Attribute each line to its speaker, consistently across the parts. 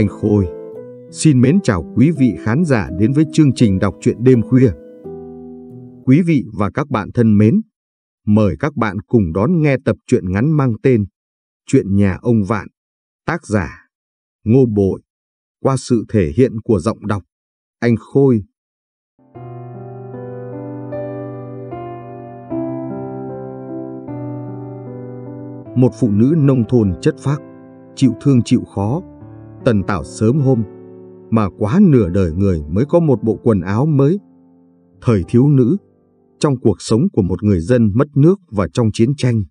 Speaker 1: Anh Khôi. Xin mến chào quý vị khán giả đến với chương trình đọc truyện đêm khuya. Quý vị và các bạn thân mến, mời các bạn cùng đón nghe tập truyện ngắn mang tên Chuyện nhà ông Vạn, tác giả Ngô Bội, qua sự thể hiện của giọng đọc Anh Khôi. Một phụ nữ nông thôn chất phác, chịu thương chịu khó, tần tảo sớm hôm, mà quá nửa đời người mới có một bộ quần áo mới. Thời thiếu nữ, trong cuộc sống của một người dân mất nước và trong chiến tranh,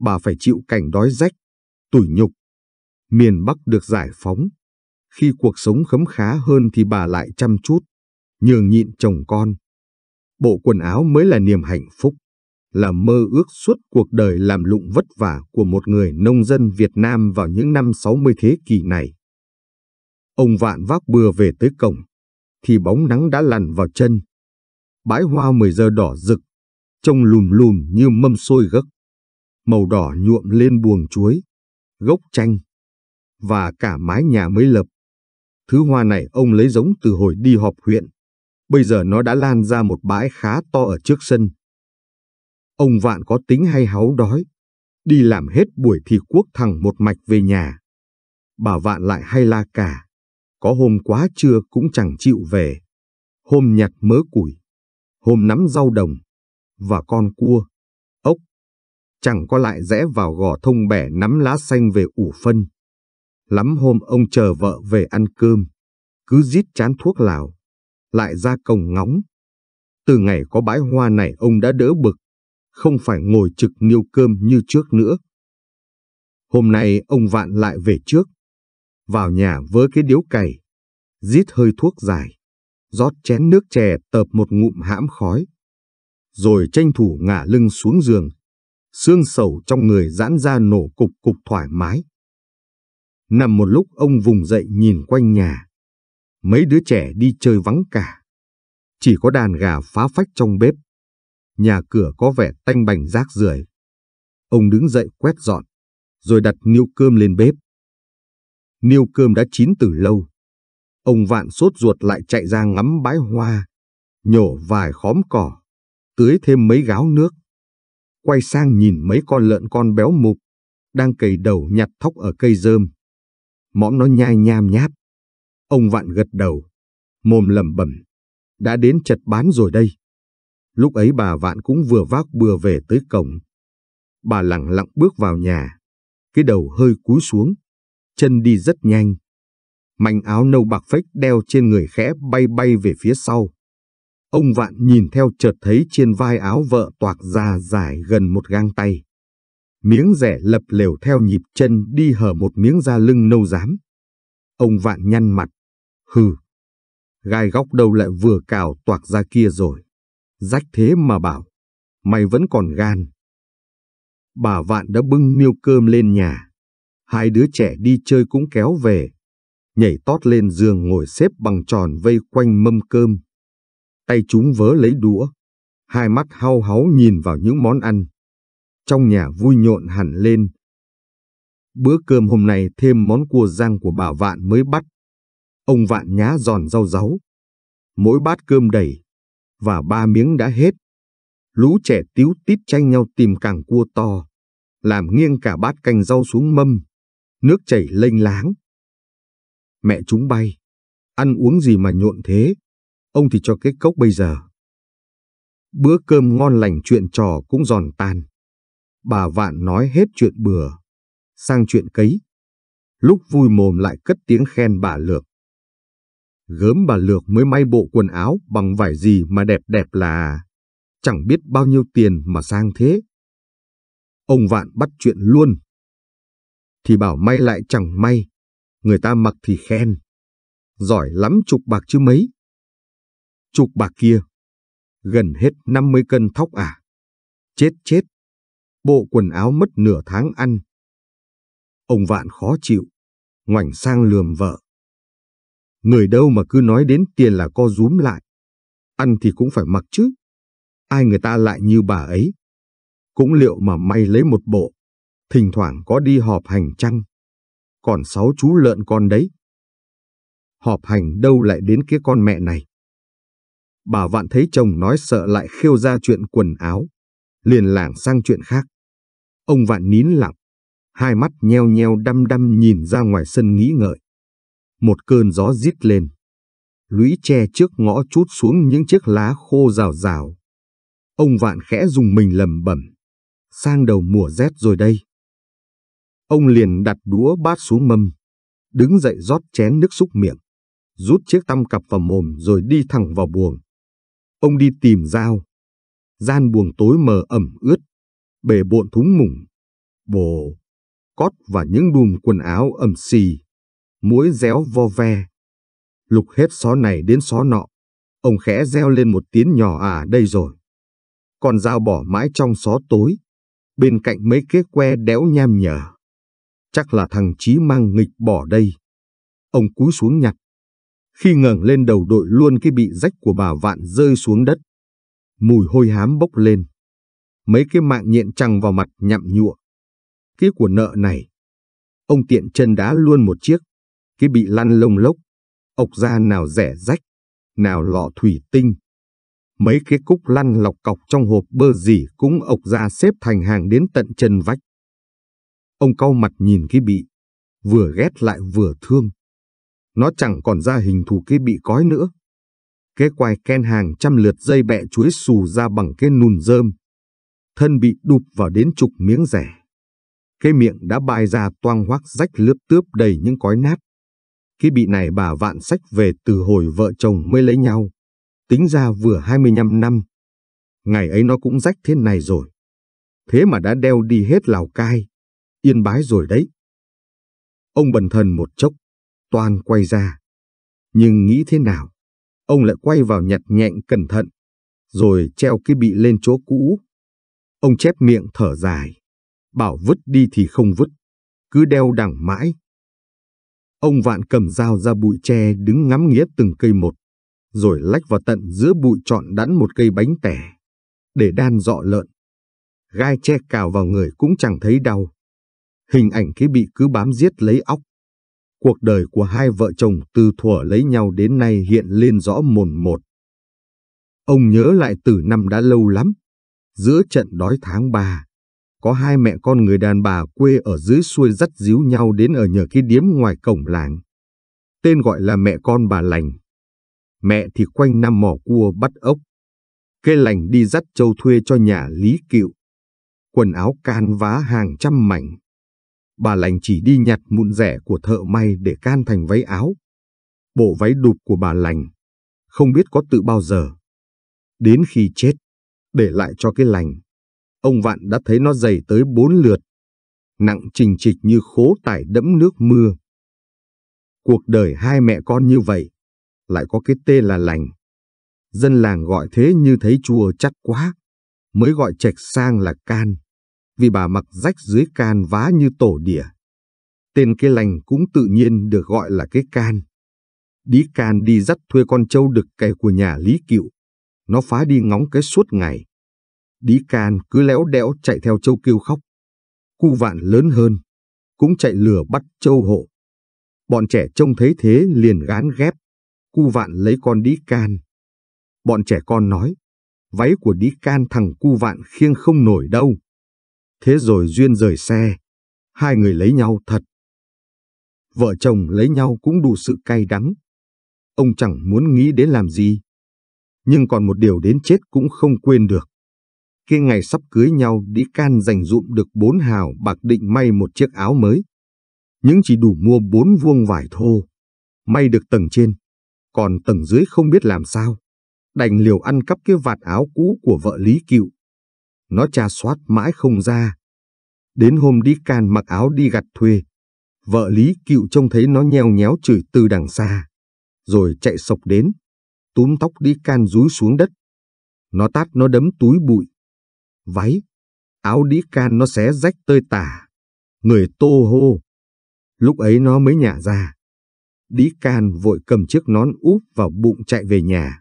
Speaker 1: bà phải chịu cảnh đói rách, tủi nhục. Miền Bắc được giải phóng. Khi cuộc sống khấm khá hơn thì bà lại chăm chút, nhường nhịn chồng con. Bộ quần áo mới là niềm hạnh phúc, là mơ ước suốt cuộc đời làm lụng vất vả của một người nông dân Việt Nam vào những năm 60 thế kỷ này. Ông Vạn vác bừa về tới cổng, thì bóng nắng đã lằn vào chân. Bãi hoa mười giờ đỏ rực, trông lùm lùm như mâm xôi gấc. Màu đỏ nhuộm lên buồng chuối, gốc chanh, và cả mái nhà mới lập. Thứ hoa này ông lấy giống từ hồi đi họp huyện. Bây giờ nó đã lan ra một bãi khá to ở trước sân. Ông Vạn có tính hay háu đói. Đi làm hết buổi thì cuốc thẳng một mạch về nhà. Bà Vạn lại hay la cả có hôm quá trưa cũng chẳng chịu về, hôm nhặt mớ củi, hôm nắm rau đồng, và con cua, ốc, chẳng có lại rẽ vào gò thông bẻ nắm lá xanh về ủ phân. Lắm hôm ông chờ vợ về ăn cơm, cứ giết chán thuốc lào, lại ra cổng ngóng. Từ ngày có bãi hoa này ông đã đỡ bực, không phải ngồi trực niêu cơm như trước nữa. Hôm nay ông vạn lại về trước, vào nhà với cái điếu cày, rít hơi thuốc dài, rót chén nước chè tợp một ngụm hãm khói. Rồi tranh thủ ngả lưng xuống giường, xương sầu trong người giãn ra nổ cục cục thoải mái. Nằm một lúc ông vùng dậy nhìn quanh nhà. Mấy đứa trẻ đi chơi vắng cả. Chỉ có đàn gà phá phách trong bếp. Nhà cửa có vẻ tanh bành rác rưởi. Ông đứng dậy quét dọn, rồi đặt niêu cơm lên bếp niêu cơm đã chín từ lâu. Ông vạn sốt ruột lại chạy ra ngắm bãi hoa, nhổ vài khóm cỏ, tưới thêm mấy gáo nước. Quay sang nhìn mấy con lợn con béo mục, đang cầy đầu nhặt thóc ở cây rơm. Mõm nó nhai nham nháp. Ông vạn gật đầu, mồm lẩm bẩm. Đã đến chật bán rồi đây. Lúc ấy bà vạn cũng vừa vác bừa về tới cổng. Bà lặng lặng bước vào nhà, cái đầu hơi cúi xuống, chân đi rất nhanh. Mảnh áo nâu bạc phách đeo trên người khẽ bay bay về phía sau. Ông Vạn nhìn theo chợt thấy trên vai áo vợ toạc ra dài gần một gang tay. Miếng rẻ lập lều theo nhịp chân đi hở một miếng da lưng nâu dám. Ông Vạn nhăn mặt. Hừ. Gai góc đầu lại vừa cào toạc ra kia rồi. Rách thế mà bảo. Mày vẫn còn gan. Bà Vạn đã bưng niêu cơm lên nhà hai đứa trẻ đi chơi cũng kéo về, nhảy tót lên giường ngồi xếp bằng tròn vây quanh mâm cơm. Tay chúng vớ lấy đũa, hai mắt hao háu nhìn vào những món ăn. Trong nhà vui nhộn hẳn lên. Bữa cơm hôm nay thêm món cua rang của bà Vạn mới bắt. Ông Vạn nhá giòn rau ráu. Mỗi bát cơm đầy, và ba miếng đã hết. Lũ trẻ tiếu tít tranh nhau tìm càng cua to, làm nghiêng cả bát canh rau xuống mâm nước chảy lênh láng. Mẹ chúng bay, ăn uống gì mà nhộn thế, ông thì cho cái cốc bây giờ. Bữa cơm ngon lành chuyện trò cũng giòn tan. Bà Vạn nói hết chuyện bừa, sang chuyện cấy. Lúc vui mồm lại cất tiếng khen bà Lược. Gớm bà Lược mới may bộ quần áo bằng vải gì mà đẹp đẹp là... Chẳng biết bao nhiêu tiền mà sang thế. Ông Vạn bắt chuyện luôn thì bảo may lại chẳng may, người ta mặc thì khen. Giỏi lắm chục bạc chứ mấy. Chục bạc kia, gần hết 50 cân thóc à. Chết chết, bộ quần áo mất nửa tháng ăn. Ông Vạn khó chịu, ngoảnh sang lườm vợ. Người đâu mà cứ nói đến tiền là co rúm lại. Ăn thì cũng phải mặc chứ. Ai người ta lại như bà ấy. Cũng liệu mà may lấy một bộ thỉnh thoảng có đi họp hành chăng? Còn sáu chú lợn con đấy. Họp hành đâu lại đến kia con mẹ này? Bà Vạn thấy chồng nói sợ lại khiêu ra chuyện quần áo, liền lảng sang chuyện khác. Ông Vạn nín lặng, hai mắt nheo nheo đăm đăm nhìn ra ngoài sân nghĩ ngợi. Một cơn gió rít lên. Lũy tre trước ngõ chút xuống những chiếc lá khô rào rào. Ông Vạn khẽ dùng mình lầm bẩm sang đầu mùa rét rồi đây. Ông liền đặt đũa bát xuống mâm, đứng dậy rót chén nước xúc miệng, rút chiếc tăm cặp vào mồm rồi đi thẳng vào buồng. Ông đi tìm dao. Gian buồng tối mờ ẩm ướt, bề bộn thúng mủng, bồ, cót và những đùm quần áo ẩm xì, muối réo vo ve. Lục hết xó này đến xó nọ, ông khẽ reo lên một tiếng nhỏ à đây rồi. Còn dao bỏ mãi trong xó tối, bên cạnh mấy cái que đéo nham nhở. Chắc là thằng Chí mang nghịch bỏ đây. Ông cúi xuống nhặt. Khi ngẩng lên đầu đội luôn cái bị rách của bà vạn rơi xuống đất. Mùi hôi hám bốc lên. Mấy cái mạng nhện trăng vào mặt nhậm nhụa. Cái của nợ này. Ông tiện chân đá luôn một chiếc. Cái bị lăn lông lốc. Ốc ra nào rẻ rách. Nào lọ thủy tinh mấy cái cúc lăn lọc cọc trong hộp bơ gì cũng ộc ra xếp thành hàng đến tận chân vách. Ông cau mặt nhìn cái bị, vừa ghét lại vừa thương. Nó chẳng còn ra hình thù cái bị cói nữa. Cái quai ken hàng trăm lượt dây bẹ chuối xù ra bằng cái nùn rơm. Thân bị đục vào đến chục miếng rẻ. Cái miệng đã bài ra toang hoác rách lướp tướp đầy những cói nát. Cái bị này bà vạn sách về từ hồi vợ chồng mới lấy nhau. Tính ra vừa 25 năm. Ngày ấy nó cũng rách thế này rồi. Thế mà đã đeo đi hết Lào Cai yên bái rồi đấy. Ông bần thần một chốc, toàn quay ra. Nhưng nghĩ thế nào, ông lại quay vào nhặt nhạnh cẩn thận, rồi treo cái bị lên chỗ cũ. Ông chép miệng thở dài, bảo vứt đi thì không vứt, cứ đeo đằng mãi. Ông vạn cầm dao ra bụi tre đứng ngắm nghía từng cây một, rồi lách vào tận giữa bụi chọn đắn một cây bánh tẻ, để đan dọ lợn. Gai tre cào vào người cũng chẳng thấy đau hình ảnh khi bị cứ bám giết lấy óc. Cuộc đời của hai vợ chồng từ thuở lấy nhau đến nay hiện lên rõ mồn một. Ông nhớ lại từ năm đã lâu lắm, giữa trận đói tháng ba, có hai mẹ con người đàn bà quê ở dưới xuôi dắt díu nhau đến ở nhờ cái điếm ngoài cổng làng. Tên gọi là mẹ con bà lành. Mẹ thì quanh năm mò cua bắt ốc. Cây lành đi dắt châu thuê cho nhà Lý Cựu. Quần áo can vá hàng trăm mảnh bà lành chỉ đi nhặt mụn rẻ của thợ may để can thành váy áo. Bộ váy đục của bà lành, không biết có tự bao giờ. Đến khi chết, để lại cho cái lành, ông Vạn đã thấy nó dày tới bốn lượt, nặng trình trịch như khố tải đẫm nước mưa. Cuộc đời hai mẹ con như vậy, lại có cái tên là lành. Dân làng gọi thế như thấy chùa chắc quá, mới gọi trạch sang là can vì bà mặc rách dưới can vá như tổ đỉa. Tên cái lành cũng tự nhiên được gọi là cái can. Đí can đi dắt thuê con trâu đực cày của nhà Lý Cựu. Nó phá đi ngóng cái suốt ngày. Đí can cứ léo đẽo chạy theo châu kêu khóc. Cu vạn lớn hơn, cũng chạy lừa bắt châu hộ. Bọn trẻ trông thấy thế liền gán ghép. Cu vạn lấy con đí can. Bọn trẻ con nói, váy của đí can thằng cu vạn khiêng không nổi đâu. Thế rồi Duyên rời xe, hai người lấy nhau thật. Vợ chồng lấy nhau cũng đủ sự cay đắng. Ông chẳng muốn nghĩ đến làm gì. Nhưng còn một điều đến chết cũng không quên được. Khi ngày sắp cưới nhau, Đĩ Can dành dụm được bốn hào bạc định may một chiếc áo mới. Nhưng chỉ đủ mua bốn vuông vải thô. May được tầng trên, còn tầng dưới không biết làm sao. Đành liều ăn cắp cái vạt áo cũ của vợ Lý Cựu nó tra soát mãi không ra. Đến hôm đi can mặc áo đi gặt thuê, vợ Lý Cựu trông thấy nó nheo nhéo chửi từ đằng xa, rồi chạy sộc đến, túm tóc đi can rúi xuống đất. Nó tát nó đấm túi bụi. Váy, áo đi can nó xé rách tơi tả, người tô hô. Lúc ấy nó mới nhả ra. đi can vội cầm chiếc nón úp vào bụng chạy về nhà.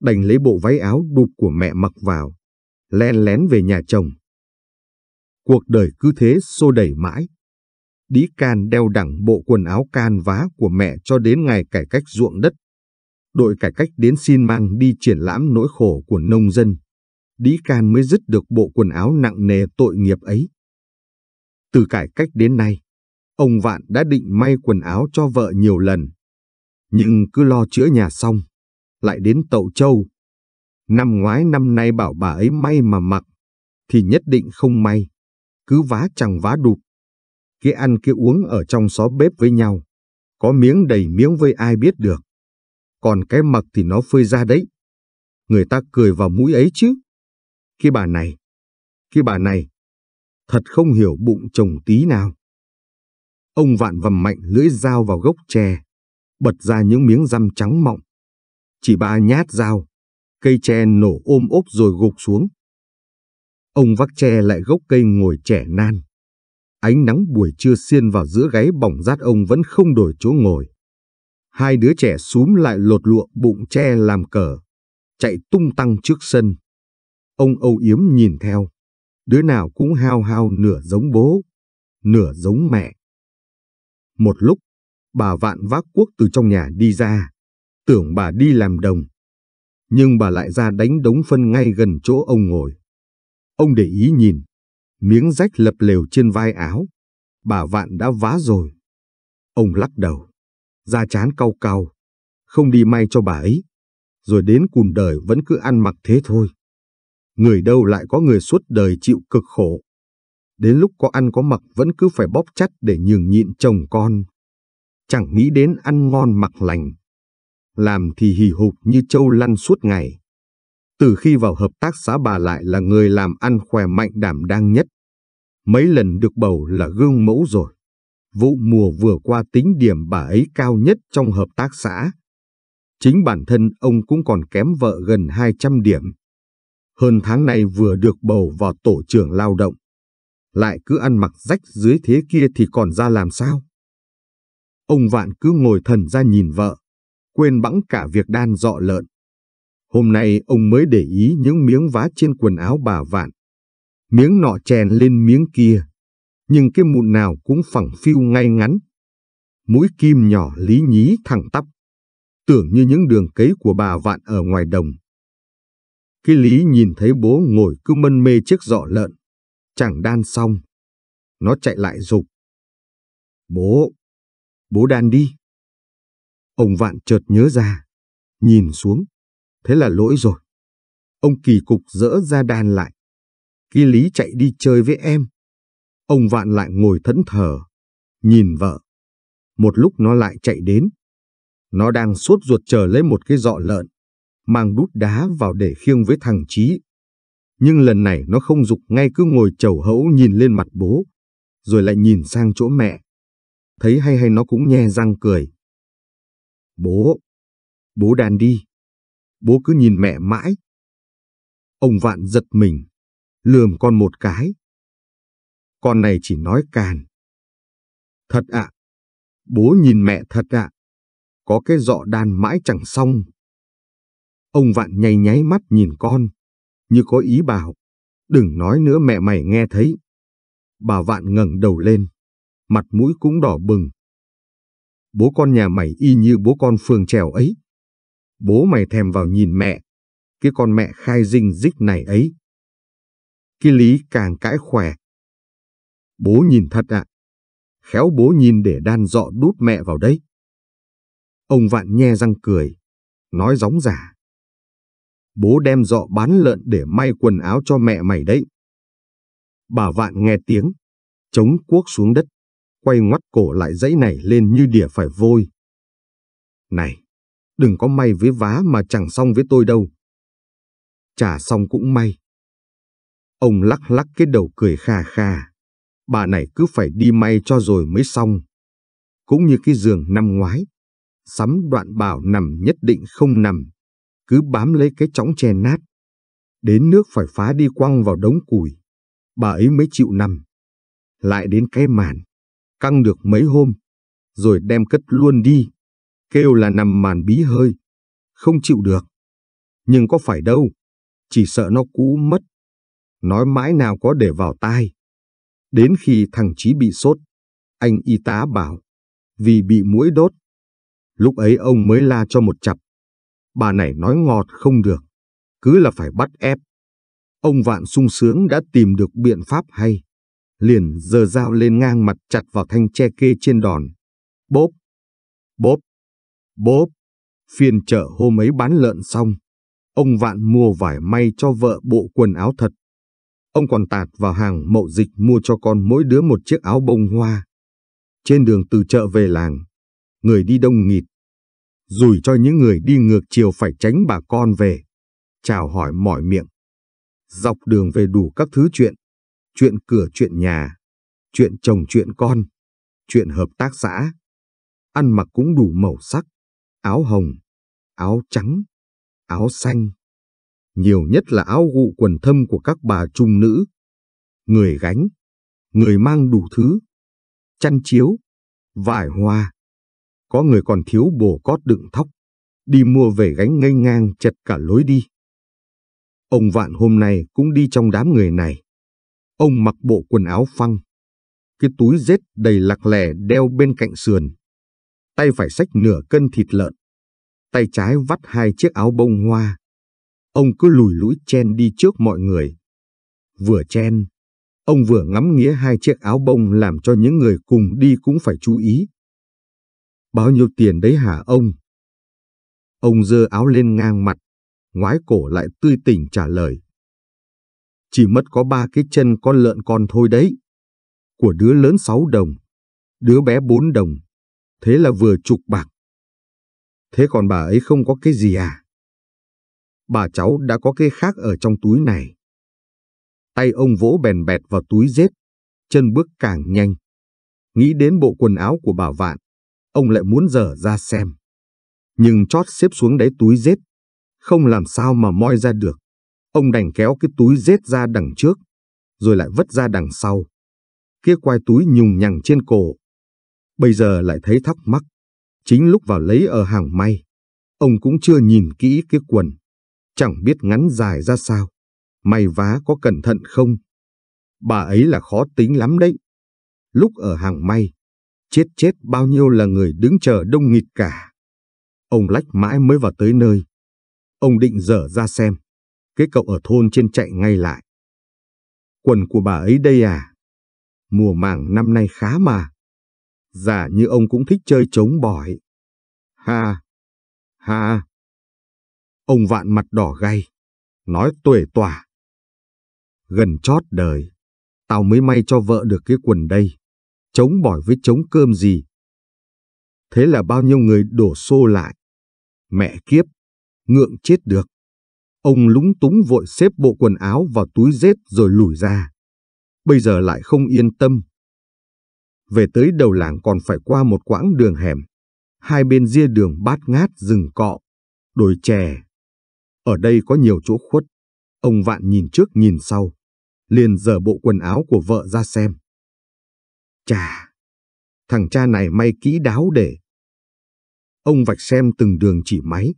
Speaker 1: Đành lấy bộ váy áo đục của mẹ mặc vào len lén về nhà chồng. Cuộc đời cứ thế xô đẩy mãi. Đĩ Can đeo đẳng bộ quần áo can vá của mẹ cho đến ngày cải cách ruộng đất. Đội cải cách đến xin mang đi triển lãm nỗi khổ của nông dân. Đĩ Can mới dứt được bộ quần áo nặng nề tội nghiệp ấy. Từ cải cách đến nay, ông Vạn đã định may quần áo cho vợ nhiều lần. Nhưng cứ lo chữa nhà xong, lại đến Tậu Châu, Năm ngoái năm nay bảo bà ấy may mà mặc, thì nhất định không may. Cứ vá chẳng vá đục. Kia ăn kia uống ở trong xó bếp với nhau. Có miếng đầy miếng với ai biết được. Còn cái mặc thì nó phơi ra đấy. Người ta cười vào mũi ấy chứ. Kia bà này, kia bà này, thật không hiểu bụng chồng tí nào. Ông vạn vầm mạnh lưỡi dao vào gốc tre, bật ra những miếng răm trắng mọng. Chỉ ba nhát dao, Cây tre nổ ôm ốp rồi gục xuống. Ông vác tre lại gốc cây ngồi trẻ nan. Ánh nắng buổi trưa xiên vào giữa gáy bỏng rát ông vẫn không đổi chỗ ngồi. Hai đứa trẻ xúm lại lột lụa bụng tre làm cờ, chạy tung tăng trước sân. Ông âu yếm nhìn theo, đứa nào cũng hao hao nửa giống bố, nửa giống mẹ. Một lúc, bà vạn vác cuốc từ trong nhà đi ra, tưởng bà đi làm đồng, nhưng bà lại ra đánh đống phân ngay gần chỗ ông ngồi. Ông để ý nhìn, miếng rách lập lều trên vai áo, bà vạn đã vá rồi. Ông lắc đầu, da chán cau cau, không đi may cho bà ấy, rồi đến cùng đời vẫn cứ ăn mặc thế thôi. Người đâu lại có người suốt đời chịu cực khổ. Đến lúc có ăn có mặc vẫn cứ phải bóp chắt để nhường nhịn chồng con. Chẳng nghĩ đến ăn ngon mặc lành làm thì hì hục như châu lăn suốt ngày. Từ khi vào hợp tác xã bà lại là người làm ăn khỏe mạnh đảm đang nhất. Mấy lần được bầu là gương mẫu rồi. Vụ mùa vừa qua tính điểm bà ấy cao nhất trong hợp tác xã. Chính bản thân ông cũng còn kém vợ gần 200 điểm. Hơn tháng này vừa được bầu vào tổ trưởng lao động. Lại cứ ăn mặc rách dưới thế kia thì còn ra làm sao? Ông Vạn cứ ngồi thần ra nhìn vợ, quên bẵng cả việc đan dọ lợn. Hôm nay ông mới để ý những miếng vá trên quần áo bà Vạn. Miếng nọ chèn lên miếng kia, nhưng cái mụn nào cũng phẳng phiu ngay ngắn. Mũi kim nhỏ lý nhí thẳng tắp, tưởng như những đường cấy của bà Vạn ở ngoài đồng. Cái lý nhìn thấy bố ngồi cứ mân mê chiếc dọ lợn, chẳng đan xong. Nó chạy lại rục: Bố, bố đan đi. Ông Vạn chợt nhớ ra, nhìn xuống, thế là lỗi rồi. Ông kỳ cục dỡ ra đàn lại. Khi Lý chạy đi chơi với em, ông Vạn lại ngồi thẫn thờ, nhìn vợ. Một lúc nó lại chạy đến. Nó đang suốt ruột chờ lấy một cái dọ lợn, mang đút đá vào để khiêng với thằng Chí. Nhưng lần này nó không dục ngay cứ ngồi chầu hẫu nhìn lên mặt bố, rồi lại nhìn sang chỗ mẹ. Thấy hay hay nó cũng nhe răng cười. Bố, bố đàn đi. Bố cứ nhìn mẹ mãi. Ông Vạn giật mình, lườm con một cái. Con này chỉ nói càn. Thật ạ, bố nhìn mẹ thật ạ. có cái dọ đàn mãi chẳng xong. Ông Vạn nháy nháy mắt nhìn con, như có ý bảo. Đừng nói nữa mẹ mày nghe thấy. Bà Vạn ngẩng đầu lên, mặt mũi cũng đỏ bừng, bố con nhà mày y như bố con Phương Trèo ấy. Bố mày thèm vào nhìn mẹ, cái con mẹ khai dinh dích này ấy. Cái lý càng cãi khỏe. Bố nhìn thật ạ. Khéo bố nhìn để đan dọ đút mẹ vào đấy. Ông Vạn nhe răng cười, nói gióng giả. Bố đem dọ bán lợn để may quần áo cho mẹ mày đấy. Bà Vạn nghe tiếng, chống cuốc xuống đất quay ngoắt cổ lại dãy này lên như đỉa phải vôi. Này, đừng có may với vá mà chẳng xong với tôi đâu. Chả xong cũng may. Ông lắc lắc cái đầu cười kha kha. Bà này cứ phải đi may cho rồi mới xong. Cũng như cái giường năm ngoái. Sắm đoạn bảo nằm nhất định không nằm. Cứ bám lấy cái chõng che nát. Đến nước phải phá đi quăng vào đống củi. Bà ấy mới chịu nằm. Lại đến cái màn căng được mấy hôm, rồi đem cất luôn đi. Kêu là nằm màn bí hơi, không chịu được. Nhưng có phải đâu, chỉ sợ nó cũ mất. Nói mãi nào có để vào tai. Đến khi thằng Chí bị sốt, anh y tá bảo, vì bị mũi đốt. Lúc ấy ông mới la cho một chập. Bà này nói ngọt không được, cứ là phải bắt ép. Ông Vạn sung sướng đã tìm được biện pháp hay liền giơ dao lên ngang mặt chặt vào thanh tre kê trên đòn. Bốp! Bốp! Bốp! Phiên chợ hôm ấy bán lợn xong, ông Vạn mua vải may cho vợ bộ quần áo thật. Ông còn tạt vào hàng mậu dịch mua cho con mỗi đứa một chiếc áo bông hoa. Trên đường từ chợ về làng, người đi đông nghịt. Rủi cho những người đi ngược chiều phải tránh bà con về. Chào hỏi mỏi miệng. Dọc đường về đủ các thứ chuyện chuyện cửa chuyện nhà, chuyện chồng chuyện con, chuyện hợp tác xã. Ăn mặc cũng đủ màu sắc, áo hồng, áo trắng, áo xanh. Nhiều nhất là áo gụ quần thâm của các bà trung nữ. Người gánh, người mang đủ thứ, chăn chiếu, vải hoa. Có người còn thiếu bồ cót đựng thóc, đi mua về gánh ngây ngang chật cả lối đi. Ông Vạn hôm nay cũng đi trong đám người này. Ông mặc bộ quần áo phăng, cái túi rết đầy lạc lẻ đeo bên cạnh sườn. Tay phải xách nửa cân thịt lợn, tay trái vắt hai chiếc áo bông hoa. Ông cứ lùi lũi chen đi trước mọi người. Vừa chen, ông vừa ngắm nghĩa hai chiếc áo bông làm cho những người cùng đi cũng phải chú ý. Bao nhiêu tiền đấy hả ông? Ông dơ áo lên ngang mặt, ngoái cổ lại tươi tỉnh trả lời chỉ mất có ba cái chân con lợn con thôi đấy. Của đứa lớn sáu đồng, đứa bé bốn đồng, thế là vừa chục bạc. Thế còn bà ấy không có cái gì à? Bà cháu đã có cái khác ở trong túi này. Tay ông vỗ bèn bẹt vào túi dép, chân bước càng nhanh. Nghĩ đến bộ quần áo của bà Vạn, ông lại muốn dở ra xem. Nhưng chót xếp xuống đáy túi dép, không làm sao mà moi ra được. Ông đành kéo cái túi rết ra đằng trước, rồi lại vứt ra đằng sau. Kia quai túi nhùng nhằng trên cổ. Bây giờ lại thấy thắc mắc. Chính lúc vào lấy ở hàng may, ông cũng chưa nhìn kỹ cái quần. Chẳng biết ngắn dài ra sao. May vá có cẩn thận không? Bà ấy là khó tính lắm đấy. Lúc ở hàng may, chết chết bao nhiêu là người đứng chờ đông nghịt cả. Ông lách mãi mới vào tới nơi. Ông định dở ra xem. Cái cậu ở thôn trên chạy ngay lại. Quần của bà ấy đây à? Mùa màng năm nay khá mà. Giả dạ như ông cũng thích chơi trống bỏi. Ha! Ha! Ông vạn mặt đỏ gay, nói tuệ tỏa. Gần chót đời, tao mới may cho vợ được cái quần đây. Chống bỏi với chống cơm gì. Thế là bao nhiêu người đổ xô lại. Mẹ kiếp, ngượng chết được. Ông lúng túng vội xếp bộ quần áo vào túi dết rồi lùi ra. Bây giờ lại không yên tâm. Về tới đầu làng còn phải qua một quãng đường hẻm. Hai bên ria đường bát ngát rừng cọ, đồi chè. Ở đây có nhiều chỗ khuất. Ông Vạn nhìn trước nhìn sau. Liền dở bộ quần áo của vợ ra xem. Chà! Thằng cha này may kỹ đáo để. Ông vạch xem từng đường chỉ máy.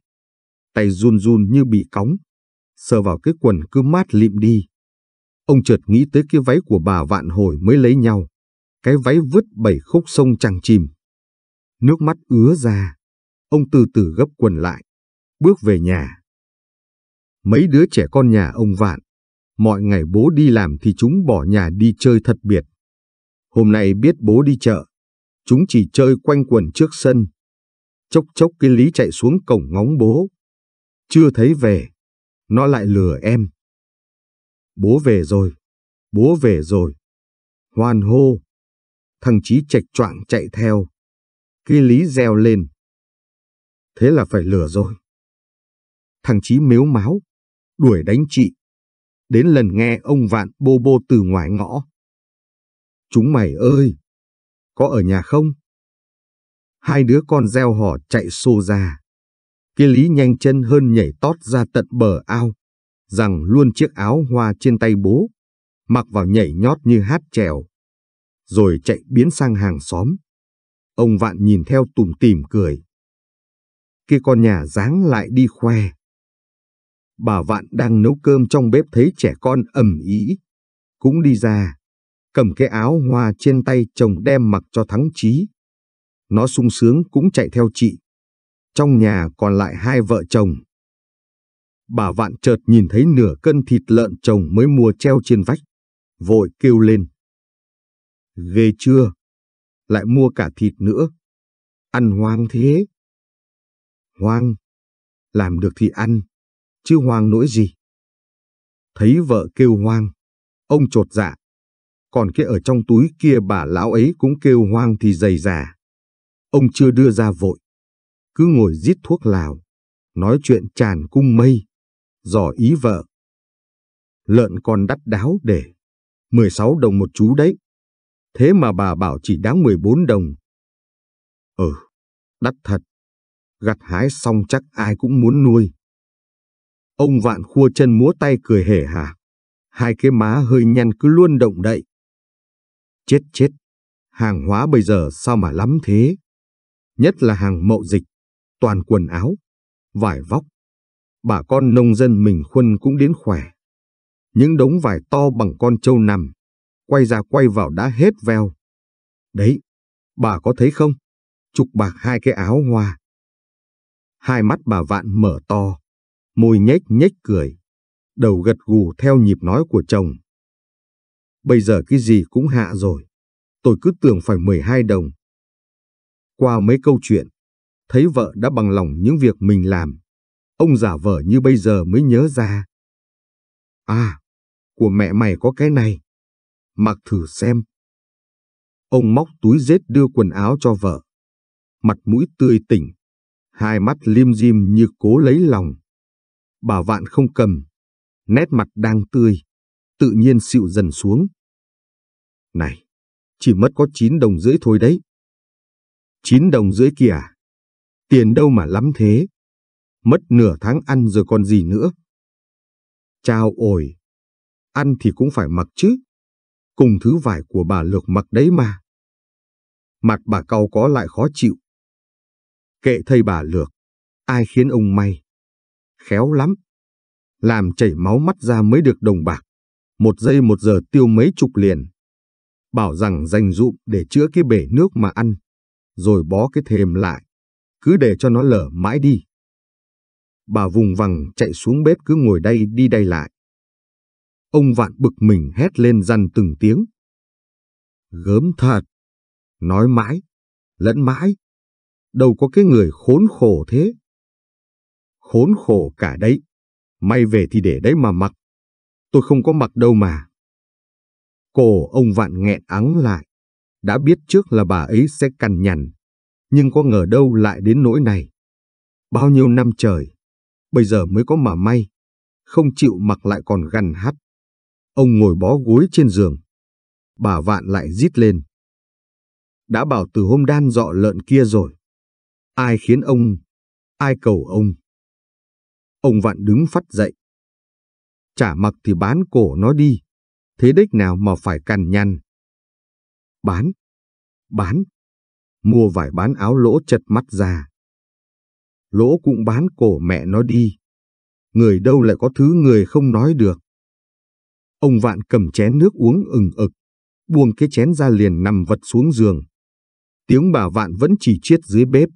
Speaker 1: Tay run run như bị cóng sờ vào cái quần cứ mát lịm đi. Ông chợt nghĩ tới cái váy của bà vạn hồi mới lấy nhau, cái váy vứt bảy khúc sông trăng chìm. Nước mắt ứa ra, ông từ từ gấp quần lại, bước về nhà. Mấy đứa trẻ con nhà ông vạn, mọi ngày bố đi làm thì chúng bỏ nhà đi chơi thật biệt. Hôm nay biết bố đi chợ, chúng chỉ chơi quanh quần trước sân. Chốc chốc cái lý chạy xuống cổng ngóng bố. Chưa thấy về, nó lại lừa em. Bố về rồi, bố về rồi. Hoàn hô. Thằng Chí chạch choạng chạy theo. Ghi lý reo lên. Thế là phải lừa rồi. Thằng Chí mếu máu, đuổi đánh chị. Đến lần nghe ông Vạn bô bô từ ngoài ngõ. Chúng mày ơi! Có ở nhà không? Hai đứa con reo hò chạy xô ra. Kia Lý nhanh chân hơn nhảy tót ra tận bờ ao, rằng luôn chiếc áo hoa trên tay bố, mặc vào nhảy nhót như hát trèo, rồi chạy biến sang hàng xóm. Ông Vạn nhìn theo tủm tìm cười. Kia con nhà dáng lại đi khoe. Bà Vạn đang nấu cơm trong bếp thấy trẻ con ầm ĩ, cũng đi ra, cầm cái áo hoa trên tay chồng đem mặc cho thắng trí. Nó sung sướng cũng chạy theo chị. Trong nhà còn lại hai vợ chồng. Bà vạn chợt nhìn thấy nửa cân thịt lợn chồng mới mua treo trên vách. Vội kêu lên. Ghê chưa? Lại mua cả thịt nữa. Ăn hoang thế. Hoang. Làm được thì ăn. Chứ hoang nỗi gì. Thấy vợ kêu hoang. Ông trột dạ. Còn cái ở trong túi kia bà lão ấy cũng kêu hoang thì dày dà. Ông chưa đưa ra vội cứ ngồi giết thuốc lào, nói chuyện tràn cung mây, dò ý vợ. Lợn còn đắt đáo để, 16 đồng một chú đấy. Thế mà bà bảo chỉ đáng 14 đồng. Ừ, đắt thật. Gặt hái xong chắc ai cũng muốn nuôi. Ông vạn khua chân múa tay cười hề hà. Hai cái má hơi nhăn cứ luôn động đậy. Chết chết, hàng hóa bây giờ sao mà lắm thế? Nhất là hàng mậu dịch, toàn quần áo, vải vóc. Bà con nông dân mình khuân cũng đến khỏe. Những đống vải to bằng con trâu nằm, quay ra quay vào đã hết veo. Đấy, bà có thấy không? Trục bạc hai cái áo hoa. Hai mắt bà vạn mở to, môi nhếch nhếch cười, đầu gật gù theo nhịp nói của chồng. Bây giờ cái gì cũng hạ rồi, tôi cứ tưởng phải 12 đồng. Qua mấy câu chuyện, thấy vợ đã bằng lòng những việc mình làm. Ông giả vờ như bây giờ mới nhớ ra. À, của mẹ mày có cái này. Mặc thử xem. Ông móc túi dết đưa quần áo cho vợ. Mặt mũi tươi tỉnh, hai mắt lim dim như cố lấy lòng. Bà vạn không cầm, nét mặt đang tươi, tự nhiên xịu dần xuống. Này, chỉ mất có 9 đồng rưỡi thôi đấy. 9 đồng rưỡi kìa. Tiền đâu mà lắm thế. Mất nửa tháng ăn rồi còn gì nữa. Chao ổi. Ăn thì cũng phải mặc chứ. Cùng thứ vải của bà lược mặc đấy mà. Mặt bà cau có lại khó chịu. Kệ thầy bà lược. Ai khiến ông may. Khéo lắm. Làm chảy máu mắt ra mới được đồng bạc. Một giây một giờ tiêu mấy chục liền. Bảo rằng dành dụm để chữa cái bể nước mà ăn. Rồi bó cái thềm lại cứ để cho nó lở mãi đi. Bà vùng vằng chạy xuống bếp cứ ngồi đây đi đây lại. Ông vạn bực mình hét lên răn từng tiếng. Gớm thật, nói mãi, lẫn mãi, đâu có cái người khốn khổ thế. Khốn khổ cả đấy, may về thì để đấy mà mặc, tôi không có mặc đâu mà. Cổ ông vạn nghẹn ắng lại, đã biết trước là bà ấy sẽ cằn nhằn nhưng có ngờ đâu lại đến nỗi này. Bao nhiêu năm trời, bây giờ mới có mà may, không chịu mặc lại còn gằn hắt. Ông ngồi bó gối trên giường. Bà vạn lại rít lên. Đã bảo từ hôm đan dọ lợn kia rồi. Ai khiến ông, ai cầu ông. Ông vạn đứng phát dậy. Chả mặc thì bán cổ nó đi. Thế đích nào mà phải cằn nhằn. Bán, bán, mua vải bán áo lỗ chật mắt ra. Lỗ cũng bán cổ mẹ nó đi. Người đâu lại có thứ người không nói được. Ông Vạn cầm chén nước uống ừng ực, buông cái chén ra liền nằm vật xuống giường. Tiếng bà Vạn vẫn chỉ chiết dưới bếp.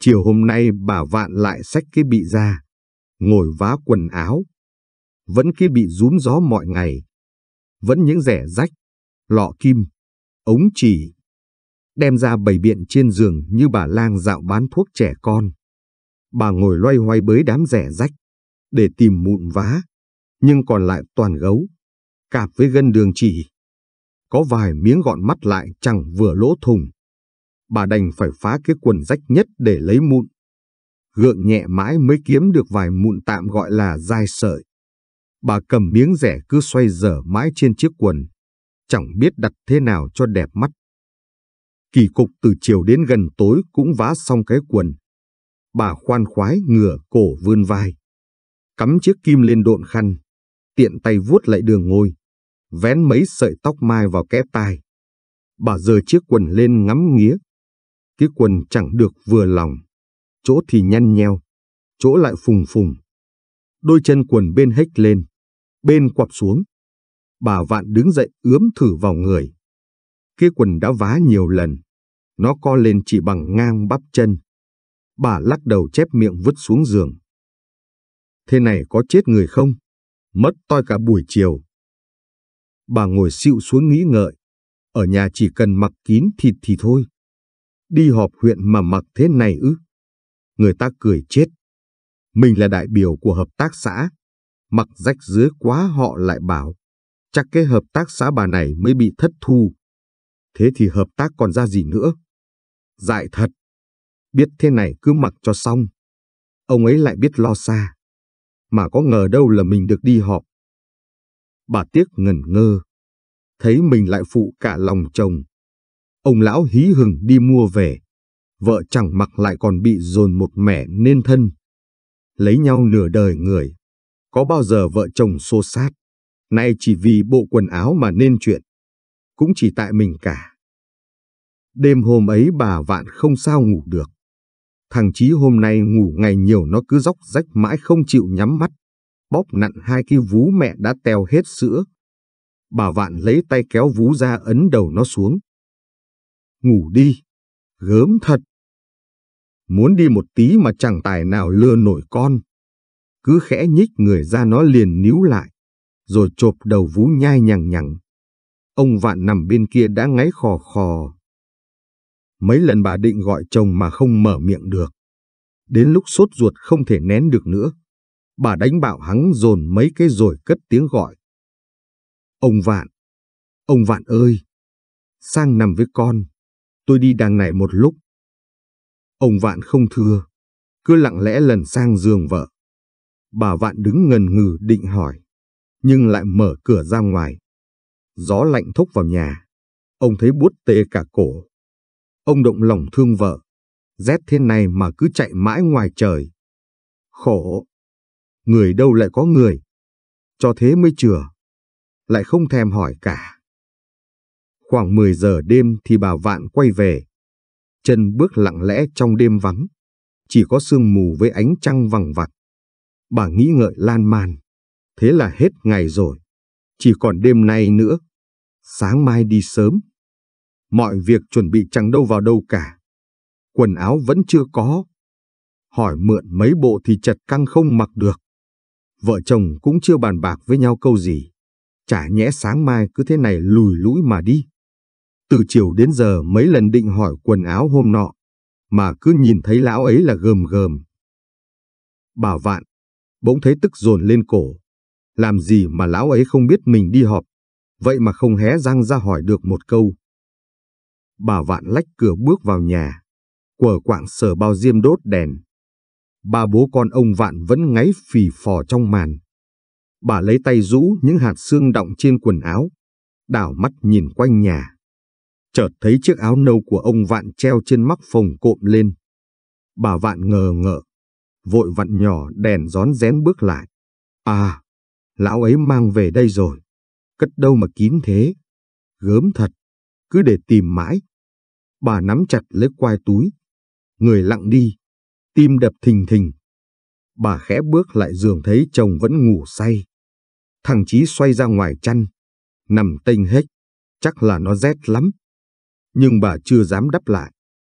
Speaker 1: Chiều hôm nay bà Vạn lại xách cái bị ra, ngồi vá quần áo. Vẫn cái bị rúm gió mọi ngày. Vẫn những rẻ rách, lọ kim, ống chỉ, đem ra bày biện trên giường như bà lang dạo bán thuốc trẻ con. Bà ngồi loay hoay bới đám rẻ rách, để tìm mụn vá, nhưng còn lại toàn gấu, cạp với gân đường chỉ. Có vài miếng gọn mắt lại chẳng vừa lỗ thùng. Bà đành phải phá cái quần rách nhất để lấy mụn. Gượng nhẹ mãi mới kiếm được vài mụn tạm gọi là dai sợi. Bà cầm miếng rẻ cứ xoay dở mãi trên chiếc quần, chẳng biết đặt thế nào cho đẹp mắt. Kỳ cục từ chiều đến gần tối cũng vá xong cái quần. Bà khoan khoái ngửa cổ vươn vai. Cắm chiếc kim lên độn khăn. Tiện tay vuốt lại đường ngôi. Vén mấy sợi tóc mai vào kẽ tai. Bà giơ chiếc quần lên ngắm nghía. Cái quần chẳng được vừa lòng. Chỗ thì nhăn nheo. Chỗ lại phùng phùng. Đôi chân quần bên hếch lên. Bên quặp xuống bà vạn đứng dậy ướm thử vào người kia quần đã vá nhiều lần, nó co lên chỉ bằng ngang bắp chân. Bà lắc đầu chép miệng vứt xuống giường. Thế này có chết người không? Mất toi cả buổi chiều. Bà ngồi xịu xuống nghĩ ngợi. Ở nhà chỉ cần mặc kín thịt thì thôi. Đi họp huyện mà mặc thế này ư? Người ta cười chết. Mình là đại biểu của hợp tác xã. Mặc rách dưới quá họ lại bảo. Chắc cái hợp tác xã bà này mới bị thất thu thế thì hợp tác còn ra gì nữa. Dại thật, biết thế này cứ mặc cho xong. Ông ấy lại biết lo xa, mà có ngờ đâu là mình được đi họp. Bà tiếc ngẩn ngơ, thấy mình lại phụ cả lòng chồng. Ông lão hí hừng đi mua về, vợ chẳng mặc lại còn bị dồn một mẻ nên thân. Lấy nhau nửa đời người, có bao giờ vợ chồng xô sát, nay chỉ vì bộ quần áo mà nên chuyện cũng chỉ tại mình cả. Đêm hôm ấy bà Vạn không sao ngủ được. Thằng Chí hôm nay ngủ ngày nhiều nó cứ dốc rách mãi không chịu nhắm mắt, bóp nặn hai cái vú mẹ đã teo hết sữa. Bà Vạn lấy tay kéo vú ra ấn đầu nó xuống. Ngủ đi, gớm thật. Muốn đi một tí mà chẳng tài nào lừa nổi con. Cứ khẽ nhích người ra nó liền níu lại, rồi chộp đầu vú nhai nhằng nhằng ông Vạn nằm bên kia đã ngáy khò khò. Mấy lần bà định gọi chồng mà không mở miệng được. Đến lúc sốt ruột không thể nén được nữa, bà đánh bạo hắn dồn mấy cái rồi cất tiếng gọi. Ông Vạn! Ông Vạn ơi! Sang nằm với con, tôi đi đằng này một lúc. Ông Vạn không thưa, cứ lặng lẽ lần sang giường vợ. Bà Vạn đứng ngần ngừ định hỏi, nhưng lại mở cửa ra ngoài. Gió lạnh thốc vào nhà. Ông thấy buốt tê cả cổ. Ông động lòng thương vợ. Rét thế này mà cứ chạy mãi ngoài trời. Khổ. Người đâu lại có người. Cho thế mới chừa. Lại không thèm hỏi cả. Khoảng 10 giờ đêm thì bà Vạn quay về. Chân bước lặng lẽ trong đêm vắng. Chỉ có sương mù với ánh trăng vằng vặt. Bà nghĩ ngợi lan man. Thế là hết ngày rồi. Chỉ còn đêm nay nữa, sáng mai đi sớm. Mọi việc chuẩn bị chẳng đâu vào đâu cả. Quần áo vẫn chưa có. Hỏi mượn mấy bộ thì chật căng không mặc được. Vợ chồng cũng chưa bàn bạc với nhau câu gì. Chả nhẽ sáng mai cứ thế này lùi lũi mà đi. Từ chiều đến giờ mấy lần định hỏi quần áo hôm nọ, mà cứ nhìn thấy lão ấy là gờm gờm. Bà Vạn bỗng thấy tức dồn lên cổ, làm gì mà lão ấy không biết mình đi họp, vậy mà không hé răng ra hỏi được một câu. Bà vạn lách cửa bước vào nhà, quở quạng sờ bao diêm đốt đèn. Ba bố con ông vạn vẫn ngáy phì phò trong màn. Bà lấy tay rũ những hạt xương động trên quần áo, đảo mắt nhìn quanh nhà. Chợt thấy chiếc áo nâu của ông vạn treo trên móc phồng cộm lên. Bà vạn ngờ ngợ, vội vặn nhỏ đèn gión rén bước lại. À, lão ấy mang về đây rồi. Cất đâu mà kín thế? Gớm thật, cứ để tìm mãi. Bà nắm chặt lấy quai túi. Người lặng đi, tim đập thình thình. Bà khẽ bước lại giường thấy chồng vẫn ngủ say. Thằng Chí xoay ra ngoài chăn, nằm tênh hết, chắc là nó rét lắm. Nhưng bà chưa dám đắp lại,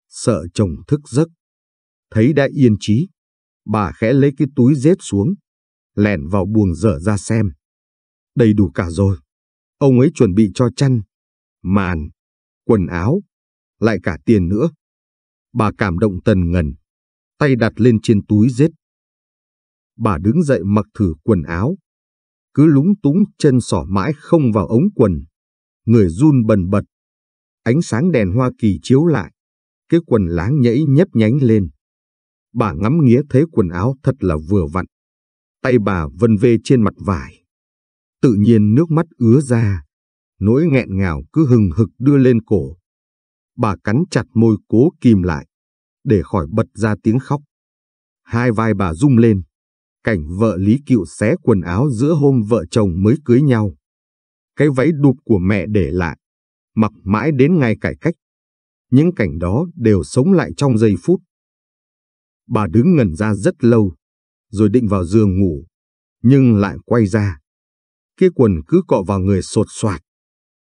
Speaker 1: sợ chồng thức giấc. Thấy đã yên trí, bà khẽ lấy cái túi rét xuống, lẻn vào buồng dở ra xem. Đầy đủ cả rồi. Ông ấy chuẩn bị cho chăn, màn, quần áo, lại cả tiền nữa. Bà cảm động tần ngần, tay đặt lên trên túi dết. Bà đứng dậy mặc thử quần áo, cứ lúng túng chân sỏ mãi không vào ống quần. Người run bần bật, ánh sáng đèn Hoa Kỳ chiếu lại, cái quần láng nhẫy nhấp nhánh lên. Bà ngắm nghía thấy quần áo thật là vừa vặn. Tay bà vân vê trên mặt vải. Tự nhiên nước mắt ứa ra, nỗi nghẹn ngào cứ hừng hực đưa lên cổ. Bà cắn chặt môi cố kìm lại, để khỏi bật ra tiếng khóc. Hai vai bà rung lên, cảnh vợ Lý Cựu xé quần áo giữa hôm vợ chồng mới cưới nhau. Cái váy đục của mẹ để lại, mặc mãi đến ngày cải cách. Những cảnh đó đều sống lại trong giây phút. Bà đứng ngẩn ra rất lâu, rồi định vào giường ngủ, nhưng lại quay ra. kia quần cứ cọ vào người sột soạt.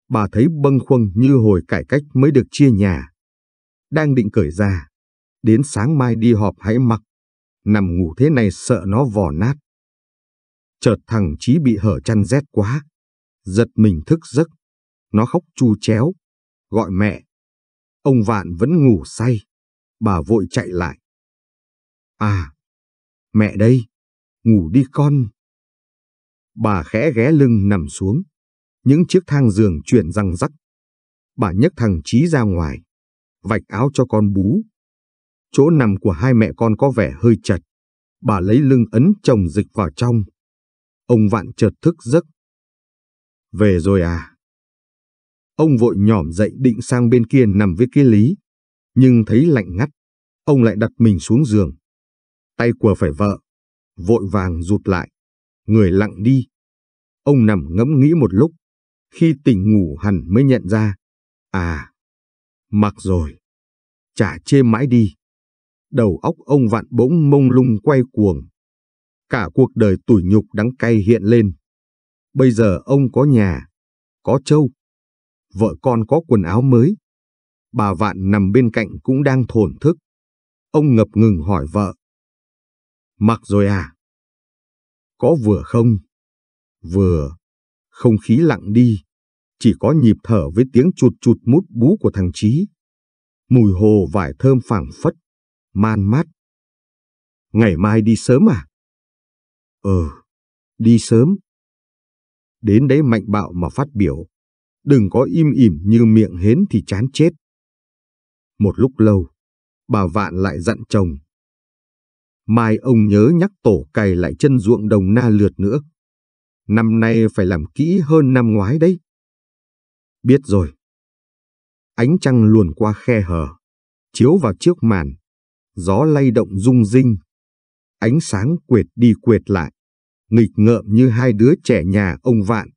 Speaker 1: Bà thấy bâng khuâng như hồi cải cách mới được chia nhà. Đang định cởi ra, đến sáng mai đi họp hãy mặc. Nằm ngủ thế này sợ nó vò nát. Chợt thằng Chí bị hở chăn rét quá. Giật mình thức giấc. Nó khóc chu chéo. Gọi mẹ. Ông Vạn vẫn ngủ say. Bà vội chạy lại. À, Mẹ đây, ngủ đi con. Bà khẽ ghé lưng nằm xuống. Những chiếc thang giường chuyển răng rắc. Bà nhấc thằng Chí ra ngoài. Vạch áo cho con bú. Chỗ nằm của hai mẹ con có vẻ hơi chật. Bà lấy lưng ấn chồng dịch vào trong. Ông Vạn chợt thức giấc. Về rồi à? Ông vội nhỏm dậy định sang bên kia nằm với kia lý. Nhưng thấy lạnh ngắt. Ông lại đặt mình xuống giường. Tay của phải vợ, vội vàng rụt lại, người lặng đi. Ông nằm ngẫm nghĩ một lúc, khi tỉnh ngủ hẳn mới nhận ra. À, mặc rồi, chả chê mãi đi. Đầu óc ông vạn bỗng mông lung quay cuồng. Cả cuộc đời tủi nhục đắng cay hiện lên. Bây giờ ông có nhà, có trâu, vợ con có quần áo mới. Bà Vạn nằm bên cạnh cũng đang thổn thức. Ông ngập ngừng hỏi vợ, Mặc rồi à? Có vừa không? Vừa. Không khí lặng đi, chỉ có nhịp thở với tiếng chụt chụt mút bú của thằng Chí. Mùi hồ vải thơm phảng phất, man mát. Ngày mai đi sớm à? Ừ, đi sớm. Đến đấy mạnh bạo mà phát biểu. Đừng có im ỉm như miệng hến thì chán chết. Một lúc lâu, bà Vạn lại dặn chồng Mai ông nhớ nhắc tổ cày lại chân ruộng đồng na lượt nữa. Năm nay phải làm kỹ hơn năm ngoái đấy. Biết rồi. Ánh trăng luồn qua khe hở, chiếu vào trước màn. Gió lay động rung rinh. Ánh sáng quệt đi quệt lại, nghịch ngợm như hai đứa trẻ nhà ông Vạn.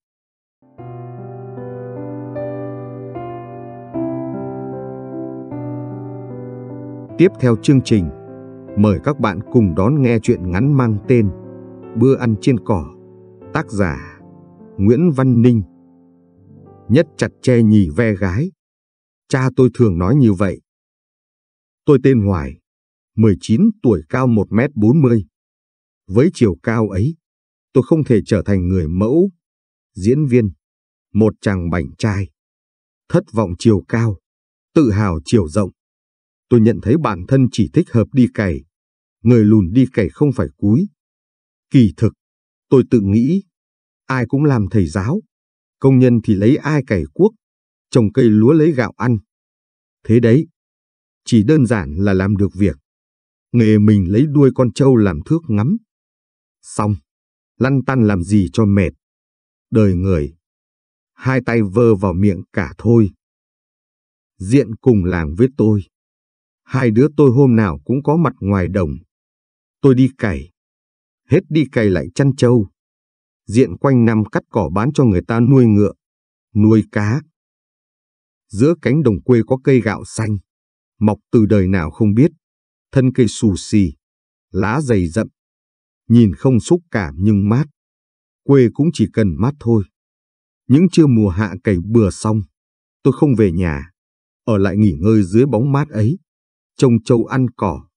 Speaker 1: Tiếp theo chương trình Mời các bạn cùng đón nghe chuyện ngắn mang tên Bữa ăn trên cỏ Tác giả Nguyễn Văn Ninh Nhất chặt che nhì ve gái Cha tôi thường nói như vậy Tôi tên Hoài 19 tuổi cao 1m40 Với chiều cao ấy Tôi không thể trở thành người mẫu Diễn viên Một chàng bảnh trai Thất vọng chiều cao Tự hào chiều rộng Tôi nhận thấy bản thân chỉ thích hợp đi cày. Người lùn đi cày không phải cúi. Kỳ thực, tôi tự nghĩ, ai cũng làm thầy giáo. Công nhân thì lấy ai cày cuốc, trồng cây lúa lấy gạo ăn. Thế đấy, chỉ đơn giản là làm được việc. Nghề mình lấy đuôi con trâu làm thước ngắm. Xong, lăn tăn làm gì cho mệt. Đời người, hai tay vơ vào miệng cả thôi. Diện cùng làng với tôi, Hai đứa tôi hôm nào cũng có mặt ngoài đồng. Tôi đi cày. Hết đi cày lại chăn trâu. Diện quanh năm cắt cỏ bán cho người ta nuôi ngựa, nuôi cá. Giữa cánh đồng quê có cây gạo xanh, mọc từ đời nào không biết. Thân cây xù xì, lá dày rậm. Nhìn không xúc cảm nhưng mát. Quê cũng chỉ cần mát thôi. Những trưa mùa hạ cày bừa xong, tôi không về nhà, ở lại nghỉ ngơi dưới bóng mát ấy trông trâu ăn cỏ,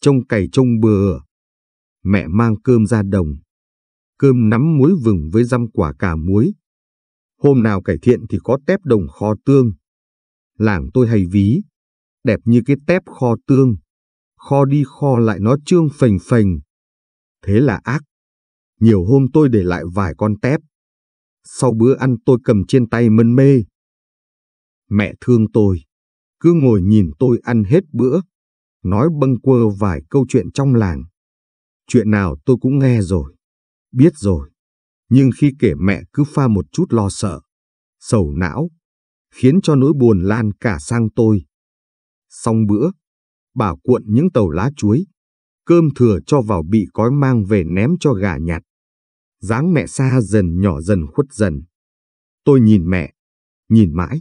Speaker 1: trông cày trông bừa. Mẹ mang cơm ra đồng, cơm nắm muối vừng với răm quả cà muối. Hôm nào cải thiện thì có tép đồng kho tương. Làng tôi hay ví, đẹp như cái tép kho tương. Kho đi kho lại nó trương phành phành. Thế là ác. Nhiều hôm tôi để lại vài con tép. Sau bữa ăn tôi cầm trên tay mân mê. Mẹ thương tôi cứ ngồi nhìn tôi ăn hết bữa, nói bâng quơ vài câu chuyện trong làng. Chuyện nào tôi cũng nghe rồi, biết rồi, nhưng khi kể mẹ cứ pha một chút lo sợ, sầu não, khiến cho nỗi buồn lan cả sang tôi. Xong bữa, bà cuộn những tàu lá chuối, cơm thừa cho vào bị cói mang về ném cho gà nhặt. dáng mẹ xa dần nhỏ dần khuất dần. Tôi nhìn mẹ, nhìn mãi,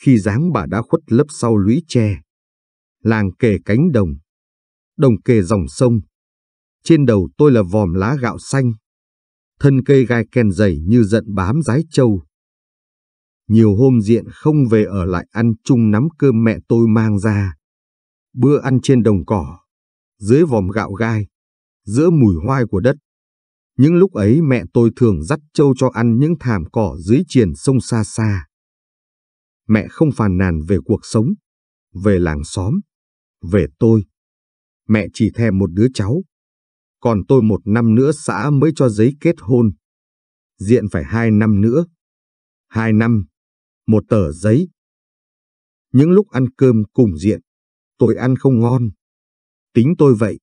Speaker 1: khi dáng bà đã khuất lấp sau lũy tre. Làng kề cánh đồng, đồng kề dòng sông. Trên đầu tôi là vòm lá gạo xanh, thân cây gai ken dày như giận bám rái trâu. Nhiều hôm diện không về ở lại ăn chung nắm cơm mẹ tôi mang ra. Bữa ăn trên đồng cỏ, dưới vòm gạo gai, giữa mùi hoai của đất. Những lúc ấy mẹ tôi thường dắt trâu cho ăn những thảm cỏ dưới triền sông xa xa mẹ không phàn nàn về cuộc sống, về làng xóm, về tôi. Mẹ chỉ thèm một đứa cháu. Còn tôi một năm nữa xã mới cho giấy kết hôn. Diện phải hai năm nữa. Hai năm, một tờ giấy. Những lúc ăn cơm cùng diện, tôi ăn không ngon. Tính tôi vậy,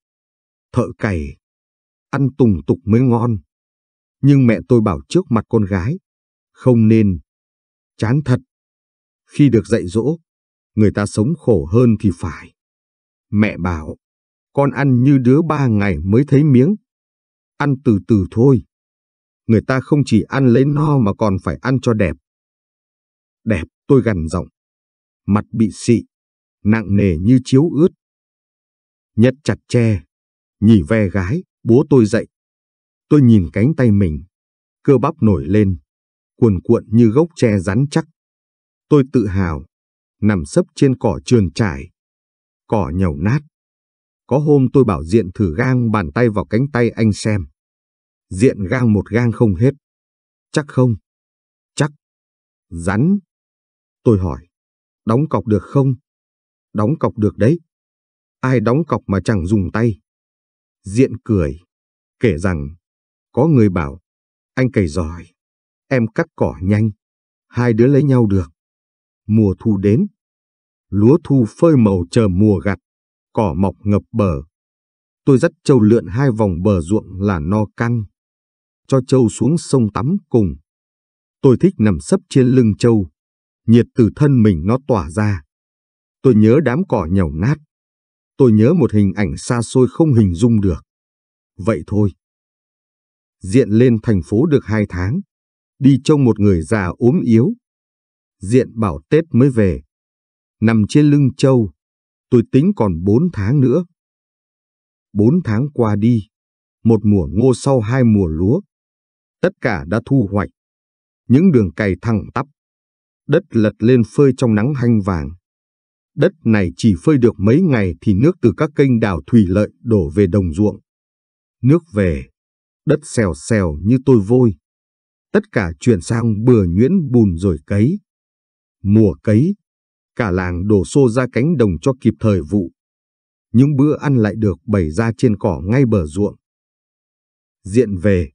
Speaker 1: thợ cày, ăn tùng tục mới ngon. Nhưng mẹ tôi bảo trước mặt con gái, không nên. Chán thật. Khi được dạy dỗ, người ta sống khổ hơn thì phải. Mẹ bảo, con ăn như đứa ba ngày mới thấy miếng. Ăn từ từ thôi. Người ta không chỉ ăn lấy no mà còn phải ăn cho đẹp. Đẹp tôi gằn giọng. Mặt bị xị, nặng nề như chiếu ướt. Nhất chặt tre, nhỉ ve gái, bố tôi dậy. Tôi nhìn cánh tay mình, cơ bắp nổi lên, cuồn cuộn như gốc tre rắn chắc. Tôi tự hào, nằm sấp trên cỏ trườn trải. Cỏ nhầu nát. Có hôm tôi bảo Diện thử gang bàn tay vào cánh tay anh xem. Diện gang một gang không hết. Chắc không? Chắc. Rắn. Tôi hỏi. Đóng cọc được không? Đóng cọc được đấy. Ai đóng cọc mà chẳng dùng tay? Diện cười. Kể rằng, có người bảo, anh cày giỏi. Em cắt cỏ nhanh. Hai đứa lấy nhau được mùa thu đến. Lúa thu phơi màu chờ mùa gặt, cỏ mọc ngập bờ. Tôi dắt trâu lượn hai vòng bờ ruộng là no căng. Cho trâu xuống sông tắm cùng. Tôi thích nằm sấp trên lưng trâu, Nhiệt từ thân mình nó tỏa ra. Tôi nhớ đám cỏ nhầu nát. Tôi nhớ một hình ảnh xa xôi không hình dung được. Vậy thôi. Diện lên thành phố được hai tháng. Đi trông một người già ốm yếu, diện bảo Tết mới về. Nằm trên lưng châu, tôi tính còn bốn tháng nữa. Bốn tháng qua đi, một mùa ngô sau hai mùa lúa. Tất cả đã thu hoạch. Những đường cày thẳng tắp. Đất lật lên phơi trong nắng hanh vàng. Đất này chỉ phơi được mấy ngày thì nước từ các kênh đào thủy lợi đổ về đồng ruộng. Nước về, đất xèo xèo như tôi vôi. Tất cả chuyển sang bừa nhuyễn bùn rồi cấy mùa cấy, cả làng đổ xô ra cánh đồng cho kịp thời vụ. Những bữa ăn lại được bày ra trên cỏ ngay bờ ruộng. Diện về,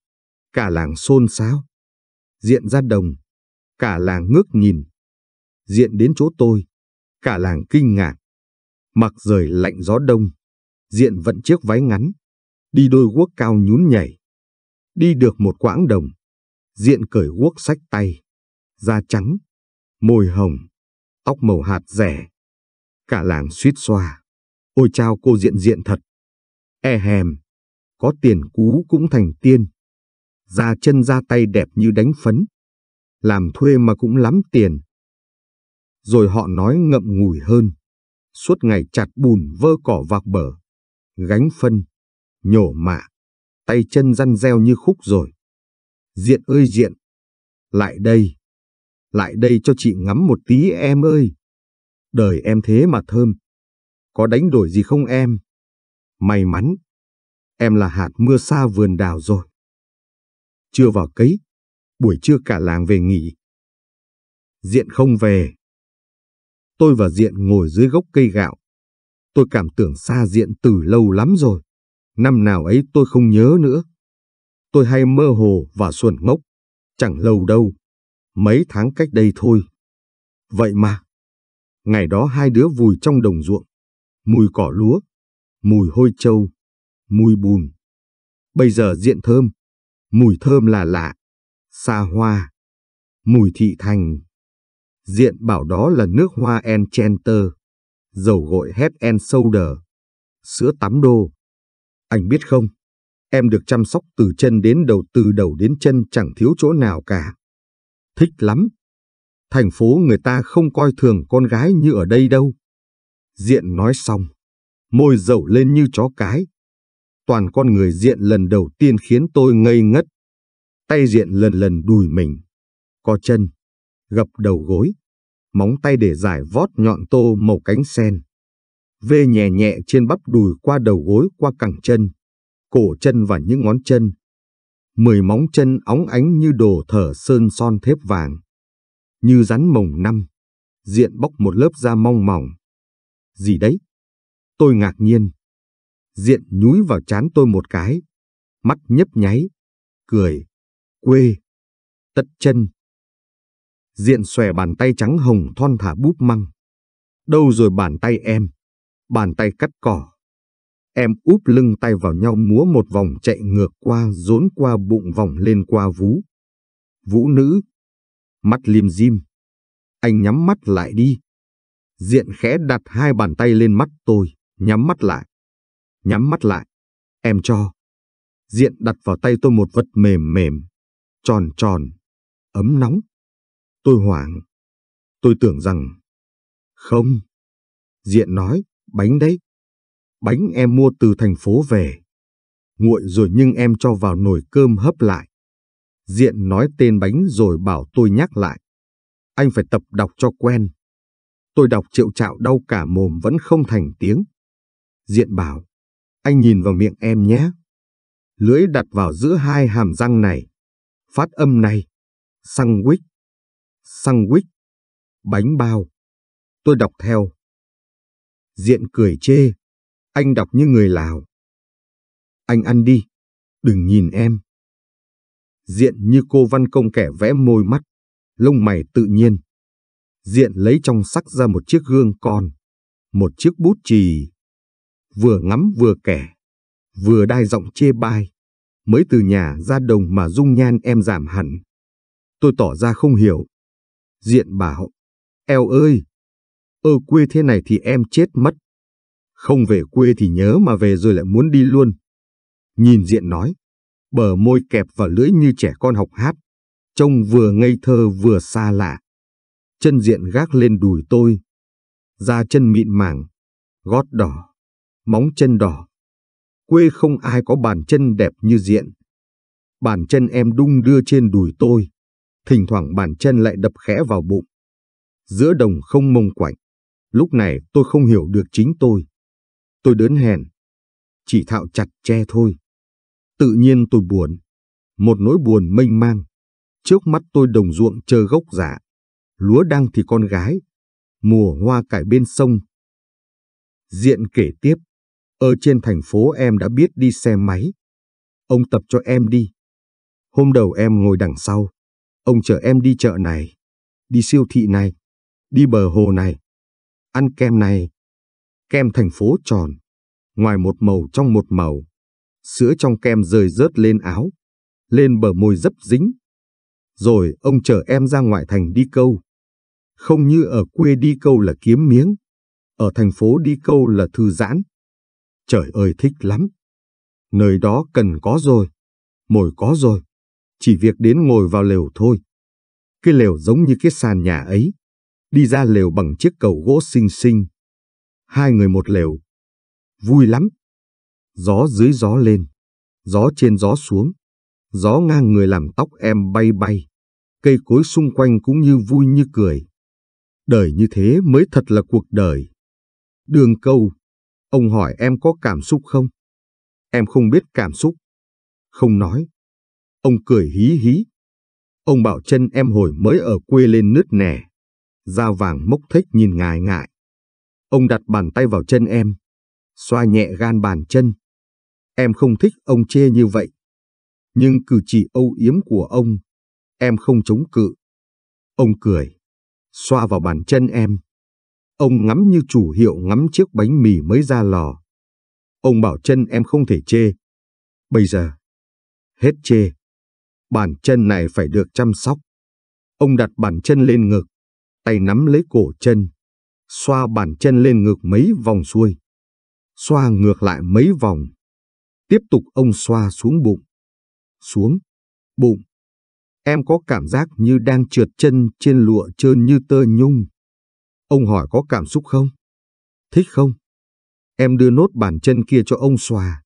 Speaker 1: cả làng xôn xao. Diện ra đồng, cả làng ngước nhìn. Diện đến chỗ tôi, cả làng kinh ngạc. Mặc rời lạnh gió đông, diện vận chiếc váy ngắn, đi đôi guốc cao nhún nhảy. Đi được một quãng đồng, diện cởi guốc sách tay, da trắng, môi hồng, tóc màu hạt rẻ. Cả làng suýt xoa. Ôi chao cô diện diện thật. E hèm, có tiền cú cũng thành tiên. Da chân da tay đẹp như đánh phấn. Làm thuê mà cũng lắm tiền. Rồi họ nói ngậm ngùi hơn. Suốt ngày chặt bùn vơ cỏ vạc bờ. Gánh phân, nhổ mạ. Tay chân răn reo như khúc rồi. Diện ơi diện. Lại đây lại đây cho chị ngắm một tí em ơi. Đời em thế mà thơm. Có đánh đổi gì không em? May mắn, em là hạt mưa xa vườn đào rồi. Chưa vào cấy, buổi trưa cả làng về nghỉ. Diện không về. Tôi và Diện ngồi dưới gốc cây gạo. Tôi cảm tưởng xa Diện từ lâu lắm rồi. Năm nào ấy tôi không nhớ nữa. Tôi hay mơ hồ và xuẩn ngốc. Chẳng lâu đâu, mấy tháng cách đây thôi. Vậy mà, ngày đó hai đứa vùi trong đồng ruộng, mùi cỏ lúa, mùi hôi trâu, mùi bùn. Bây giờ diện thơm, mùi thơm là lạ, xa hoa, mùi thị thành. Diện bảo đó là nước hoa Enchanter, dầu gội Head and Shoulder, sữa tắm đô. Anh biết không, em được chăm sóc từ chân đến đầu từ đầu đến chân chẳng thiếu chỗ nào cả thích lắm. Thành phố người ta không coi thường con gái như ở đây đâu. Diện nói xong, môi dầu lên như chó cái. Toàn con người diện lần đầu tiên khiến tôi ngây ngất. Tay diện lần lần đùi mình, co chân, gập đầu gối, móng tay để giải vót nhọn tô màu cánh sen. Vê nhẹ nhẹ trên bắp đùi qua đầu gối qua cẳng chân, cổ chân và những ngón chân mười móng chân óng ánh như đồ thở sơn son thép vàng. Như rắn mồng năm, diện bóc một lớp da mong mỏng. Gì đấy? Tôi ngạc nhiên. Diện nhúi vào chán tôi một cái, mắt nhấp nháy, cười, quê, tất chân. Diện xòe bàn tay trắng hồng thon thả búp măng. Đâu rồi bàn tay em? Bàn tay cắt cỏ em úp lưng tay vào nhau múa một vòng chạy ngược qua, rốn qua bụng vòng lên qua vú. Vũ nữ. Mắt liêm diêm. Anh nhắm mắt lại đi. Diện khẽ đặt hai bàn tay lên mắt tôi, nhắm mắt lại. Nhắm mắt lại. Em cho. Diện đặt vào tay tôi một vật mềm mềm, tròn tròn, ấm nóng. Tôi hoảng. Tôi tưởng rằng... Không. Diện nói, bánh đấy bánh em mua từ thành phố về. Nguội rồi nhưng em cho vào nồi cơm hấp lại. Diện nói tên bánh rồi bảo tôi nhắc lại. Anh phải tập đọc cho quen. Tôi đọc triệu chạo đau cả mồm vẫn không thành tiếng. Diện bảo, anh nhìn vào miệng em nhé. Lưỡi đặt vào giữa hai hàm răng này. Phát âm này. Sandwich. Sandwich. Bánh bao. Tôi đọc theo. Diện cười chê. Anh đọc như người Lào. Anh ăn đi, đừng nhìn em. Diện như cô văn công kẻ vẽ môi mắt, lông mày tự nhiên. Diện lấy trong sắc ra một chiếc gương con, một chiếc bút chì. Vừa ngắm vừa kẻ, vừa đai giọng chê bai. Mới từ nhà ra đồng mà dung nhan em giảm hẳn. Tôi tỏ ra không hiểu. Diện bảo, eo ơi, ở quê thế này thì em chết mất. Không về quê thì nhớ mà về rồi lại muốn đi luôn. Nhìn diện nói, bờ môi kẹp vào lưỡi như trẻ con học hát, trông vừa ngây thơ vừa xa lạ. Chân diện gác lên đùi tôi, da chân mịn màng, gót đỏ, móng chân đỏ. Quê không ai có bàn chân đẹp như diện. Bàn chân em đung đưa trên đùi tôi, thỉnh thoảng bàn chân lại đập khẽ vào bụng. Giữa đồng không mông quạnh, lúc này tôi không hiểu được chính tôi. Tôi đớn hèn, chỉ thạo chặt tre thôi. Tự nhiên tôi buồn, một nỗi buồn mênh mang. Trước mắt tôi đồng ruộng chờ gốc giả, lúa đang thì con gái, mùa hoa cải bên sông. Diện kể tiếp, ở trên thành phố em đã biết đi xe máy. Ông tập cho em đi. Hôm đầu em ngồi đằng sau, ông chở em đi chợ này, đi siêu thị này, đi bờ hồ này, ăn kem này, kem thành phố tròn, ngoài một màu trong một màu. Sữa trong kem rơi rớt lên áo, lên bờ môi dấp dính. Rồi ông chở em ra ngoại thành đi câu. Không như ở quê đi câu là kiếm miếng, ở thành phố đi câu là thư giãn. Trời ơi thích lắm. Nơi đó cần có rồi, mồi có rồi, chỉ việc đến ngồi vào lều thôi. Cái lều giống như cái sàn nhà ấy, đi ra lều bằng chiếc cầu gỗ xinh xinh, hai người một lều. Vui lắm. Gió dưới gió lên, gió trên gió xuống, gió ngang người làm tóc em bay bay. Cây cối xung quanh cũng như vui như cười. Đời như thế mới thật là cuộc đời. Đường câu, ông hỏi em có cảm xúc không? Em không biết cảm xúc. Không nói. Ông cười hí hí. Ông bảo chân em hồi mới ở quê lên nứt nẻ. Da vàng mốc thích nhìn ngài ngại. Ông đặt bàn tay vào chân em, xoa nhẹ gan bàn chân. Em không thích ông chê như vậy. Nhưng cử chỉ âu yếm của ông, em không chống cự. Ông cười, xoa vào bàn chân em. Ông ngắm như chủ hiệu ngắm chiếc bánh mì mới ra lò. Ông bảo chân em không thể chê. Bây giờ, hết chê. Bàn chân này phải được chăm sóc. Ông đặt bàn chân lên ngực, tay nắm lấy cổ chân xoa bàn chân lên ngực mấy vòng xuôi, xoa ngược lại mấy vòng. Tiếp tục ông xoa xuống bụng, xuống, bụng. Em có cảm giác như đang trượt chân trên lụa trơn như tơ nhung. Ông hỏi có cảm xúc không? Thích không? Em đưa nốt bàn chân kia cho ông xoa.